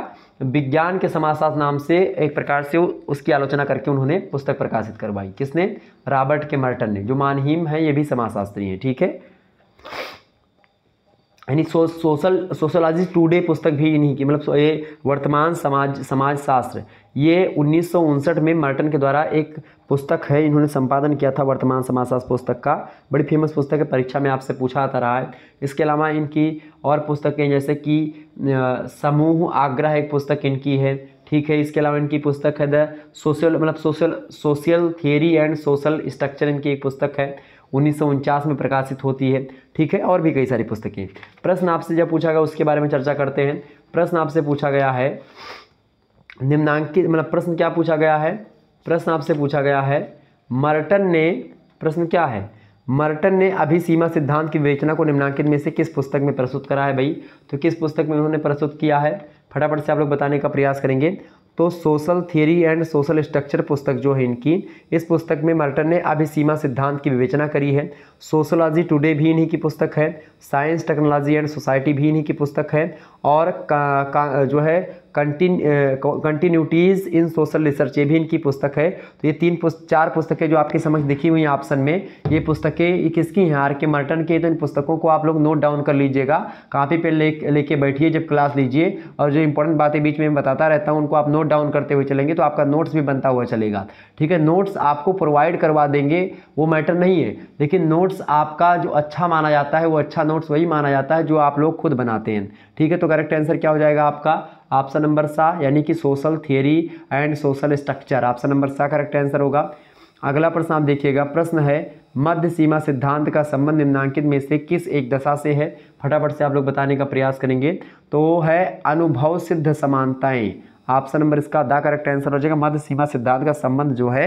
Speaker 1: विज्ञान के समाजशास्त्र नाम से एक प्रकार से उसकी आलोचना करके उन्होंने पुस्तक प्रकाशित करवाई किसने रॉबर्ट के मर्टन ने जो मानहीम है ये भी समाजशास्त्री हैं ठीक है यानी सो, सोशल सोशोलॉजी टूडे पुस्तक भी इन्हीं की मतलब ये वर्तमान समाज समाजशास्त्र ये उन्नीस में मर्टन के द्वारा एक पुस्तक है इन्होंने संपादन किया था वर्तमान समाजशास्त्र पुस्तक का बड़ी फेमस पुस्तक है परीक्षा में आपसे पूछा आता रहा है इसके अलावा इनकी और पुस्तकें जैसे कि समूह आग्रह एक पुस्तक इनकी है ठीक है इसके अलावा इनकी पुस्तक है द सोशल मतलब social social theory and social structure इनकी एक पुस्तक है उन्नीस में प्रकाशित होती है ठीक है और भी कई सारी पुस्तकें प्रश्न आपसे जब पूछा गया उसके बारे में चर्चा करते हैं प्रश्न आपसे पूछा गया है निम्नांकित मतलब प्रश्न क्या पूछा गया है प्रश्न आपसे पूछा गया है मर्टन ने प्रश्न क्या है मर्टन ने अभी सीमा सिद्धांत की विवेचना को निम्नांकित में से किस पुस्तक में प्रस्तुत करा है भाई तो किस पुस्तक में उन्होंने प्रस्तुत किया है फटाफट से आप लोग बताने का प्रयास करेंगे तो social theory and social structure पुस्तक जो है इनकी इस पुस्तक में मर्टन ने अभी सीमा सिद्धांत की विवेचना करी है सोशोलॉजी टुडे भी इन्हीं की पुस्तक है साइंस टेक्नोलॉजी एंड सोसाइटी भी इन्हीं की पुस्तक है और का, का, जो है कंटिन्यूटीज़ इन सोशल रिसर्च ये भी इनकी पुस्तक है तो ये तीन पुस्त, चार पुस्तकें जो आपके समक्ष दिखी हुई हैं ऑप्शन में ये पुस्तकें ये किसकी हैं आर के मर्टन की तो इन पुस्तकों को आप लोग नोट डाउन कर लीजिएगा कापी पे ले लेके बैठिए जब क्लास लीजिए और जो इंपॉर्टेंट बातें बीच में बताता रहता हूँ उनको आप नोट डाउन करते हुए चलेंगे तो आपका नोट्स भी बनता हुआ चलेगा ठीक है नोट्स आपको प्रोवाइड करवा देंगे वो मैटर नहीं है लेकिन नोट्स आपका जो अच्छा माना जाता है वो अच्छा नोट्स वही माना जाता है जो आप लोग खुद बनाते हैं ठीक है तो करेक्ट आंसर क्या हो जाएगा आपका ऑप्शन नंबर सा यानी कि social theory and social structure option number सा करेक्ट आंसर होगा अगला प्रश्न आप देखिएगा प्रश्न है मध्य सीमा सिद्धांत का संबंध निम्नांकित में से किस एक दशा से है फटाफट से आप लोग बताने का प्रयास करेंगे तो है अनुभव सिद्ध समानताएं ऑप्शन नंबर इसका द करेक्ट आंसर हो जाएगा मध्य सीमा सिद्धांत का संबंध जो है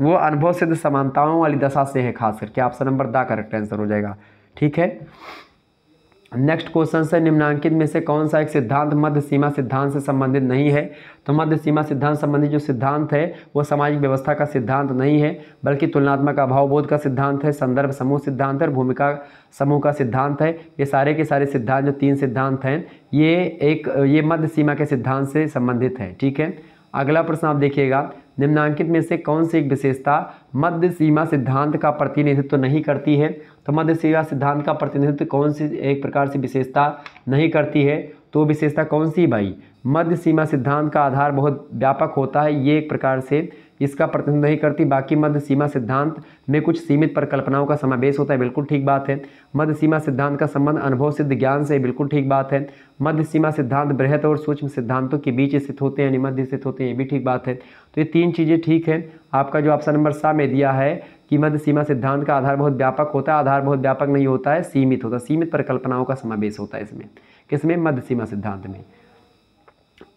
Speaker 1: वो अनुभव सिद्ध समानताओं वाली दशा से है खास करके ऑप्शन नंबर द करेक्ट आंसर हो जाएगा ठीक है नेक्स्ट क्वेश्चन से निम्नांकित में से कौन सा एक सिद्धांत मध्य सीमा सिद्धांत से संबंधित नहीं है तो मध्य सीमा सिद्धांत संबंधी जो सिद्धांत है वो सामाजिक व्यवस्था का सिद्धांत नहीं है बल्कि तुलनात्मक अभाव बोध का सिद्धांत है संदर्भ समूह सिद्धांत है और भूमिका समूह का सिद्धांत है ये सारे के सारे सिद्धांत जो तीन सिद्धांत हैं ये एक ये मध्य सीमा के सिद्धांत से संबंधित है ठीक है अगला प्रश्न आप देखिएगा निम्नांकित में से कौन सी एक विशेषता मध्य सीमा सिद्धांत का प्रतिनिधित्व तो नहीं करती है तो मध्य सेवा सिद्धांत का प्रतिनिधित्व कौन सी एक प्रकार से विशेषता नहीं करती है तो विशेषता कौन सी भाई मध्य सीमा सिद्धांत का आधार बहुत व्यापक होता है ये एक प्रकार से इसका प्रतिनिधित्व नहीं करती बाकी मध्य सीमा सिद्धांत में कुछ सीमित परिकल्पनाओं का समावेश होता है बिल्कुल ठीक बात है मध्य सीमा सिद्धांत का संबंध अनुभव सिद्ध ज्ञान से बिल्कुल ठीक बात है मध्य सीमा सिद्धांत बृहत और सूक्ष्म सिद्धांतों के बीच स्थित होते हैं मध्य स्थित होते हैं ये भी ठीक बात है तो ये तीन चीज़ें ठीक हैं आपका जो ऑप्शन नंबर सा में दिया है कि मध्य सीमा सिद्धांत का आधार बहुत व्यापक होता है आधार बहुत व्यापक नहीं होता है सीमित होता है सीमित परिकल्पनाओं का समावेश होता है इसमें किसमें मध्य सीमा सिद्धांत में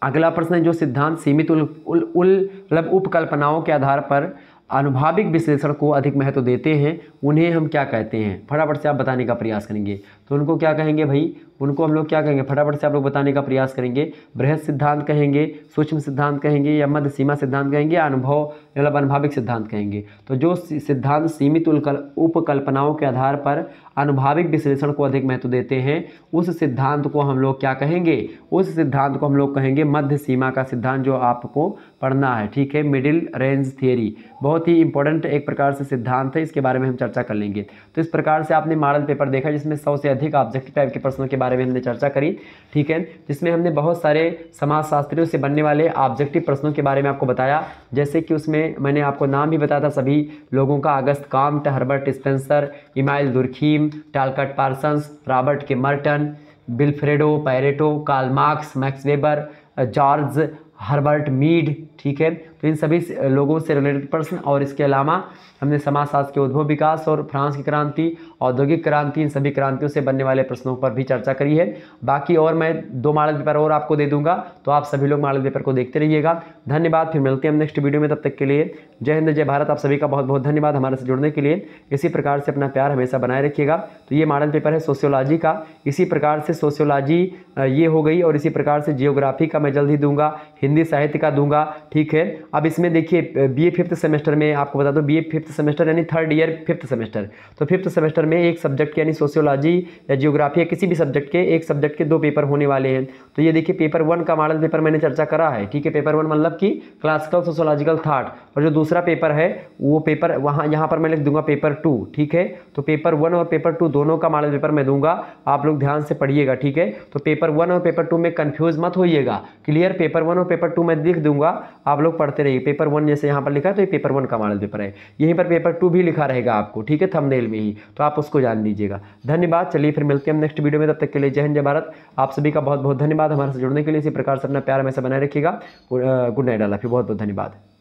Speaker 1: अगला प्रश्न है जो सिद्धांत सीमित उल उल मतलब उपकल्पनाओं के आधार पर अनुभाविक विश्लेषण को अधिक महत्व देते हैं उन्हें हम क्या कहते हैं फटाफट से आप बताने का प्रयास करेंगे तो उनको क्या कहेंगे भाई उनको हम लोग क्या कहेंगे फटाफट से आप लोग बताने का प्रयास करेंगे बृहद सिद्धांत कहेंगे सूक्ष्म सिद्धांत कहेंगे या मध्य सीमा सिद्धांत कहेंगे या अनुभव मतलब अनुभाविक सिद्धांत कहेंगे तो जो सिद्धांत सीमित उपकल्पनाओं के आधार पर अनुभाविक विश्लेषण को अधिक महत्व देते हैं उस सिद्धांत को हम लोग क्या कहेंगे उस सिद्धांत को हम लोग कहेंगे मध्य सीमा का सिद्धांत जो आपको पढ़ना है ठीक है मिडिल रेंज थियरी बहुत ही इंपॉर्टेंट एक प्रकार से सिद्धांत है इसके बारे में हम चर्चा कर लेंगे तो इस प्रकार से आपने मॉडल पेपर देखा जिसमें सौ से अधिक ऑब्जेक्टिव टाइप के प्रश्नों के बारे में हमने चर्चा करी ठीक है जिसमें हमने बहुत सारे समाजशास्त्रियों से बनने वाले ऑब्जेक्टिव प्रश्नों के बारे में आपको बताया जैसे कि उसमें मैंने आपको नाम भी बताया था सभी लोगों का August Comte Herbert Spencer Emile Durkheim Talcott Parsons Robert K Merton Vilfredo Pareto Karl Marx Max Weber George Herbert Mead ठीक है तो इन सभी लोगों से रिलेटेड प्रश्न और इसके अलावा हमने समाजशास्त्र के उद्भव विकास और फ्रांस की क्रांति औद्योगिक क्रांति इन सभी क्रांतियों से बनने वाले प्रश्नों पर भी चर्चा करी है बाकी और मैं दो मॉडल पेपर और आपको दे दूंगा तो आप सभी लोग मॉडल पेपर को देखते रहिएगा धन्यवाद फिर मिलते हैं नेक्स्ट वीडियो में तब तक के लिए जय हिंद जय भारत आप सभी का बहुत बहुत धन्यवाद हमारे से जुड़ने के लिए इसी प्रकार से अपना प्यार हमेशा बनाए रखिएगा तो ये मॉडल पेपर है सोशियोलॉजी का इसी प्रकार से सोशियोलॉजी ये हो गई और इसी प्रकार से जियोग्राफी का मैं जल्द ही दूंगा हिंदी साहित्य का दूंगा ठीक है अब इसमें देखिए बी ए फिफ्थ सेमेस्टर में आपको बता दो बी ए फिफ्थ सेमेस्टर यानी थर्ड ईयर फिफ्थ सेमेस्टर तो फिफ्थ सेमेस्टर में एक सब्जेक्ट के यानी सोशियोलॉजी या जियोग्राफी या किसी भी सब्जेक्ट के एक सब्जेक्ट के दो पेपर होने वाले हैं तो ये देखिए पेपर वन का मॉडल पेपर मैंने चर्चा करा है ठीक है पेपर वन मतलब कि क्लासिकल सोशोलॉजिकल थाट और जो दूसरा पेपर है वो पेपर वहाँ यहाँ पर मैं लिख दूंगा पेपर टू ठीक है तो पेपर वन और पेपर टू दोनों का मॉडल पेपर मैं दूंगा आप लोग ध्यान से पढ़िएगा ठीक है तो पेपर वन और पेपर टू में कन्फ्यूज़ मत होइएगा क्लियर पेपर वन और पेपर टू मैं लिख दूंगा आप लोग पढ़ते रहिए पेपर वन जैसे यहाँ पर लिखा है तो ये पेपर वन का मॉडल पेपर है यहीं पर पेपर टू भी लिखा रहेगा आपको ठीक है थंबनेल में ही तो आप उसको जान लीजिएगा धन्यवाद चलिए फिर मिलते हैं हम नेक्स्ट वीडियो में तब तक के लिए जय हिंद जय भारत आप सभी का बहुत बहुत धन्यवाद हमारे से जुड़ने के लिए इसी प्रकार से अपना प्यार हमेशा बनाए रखिएगा गुड नाइट डाला फिर बहुत बहुत धन्यवाद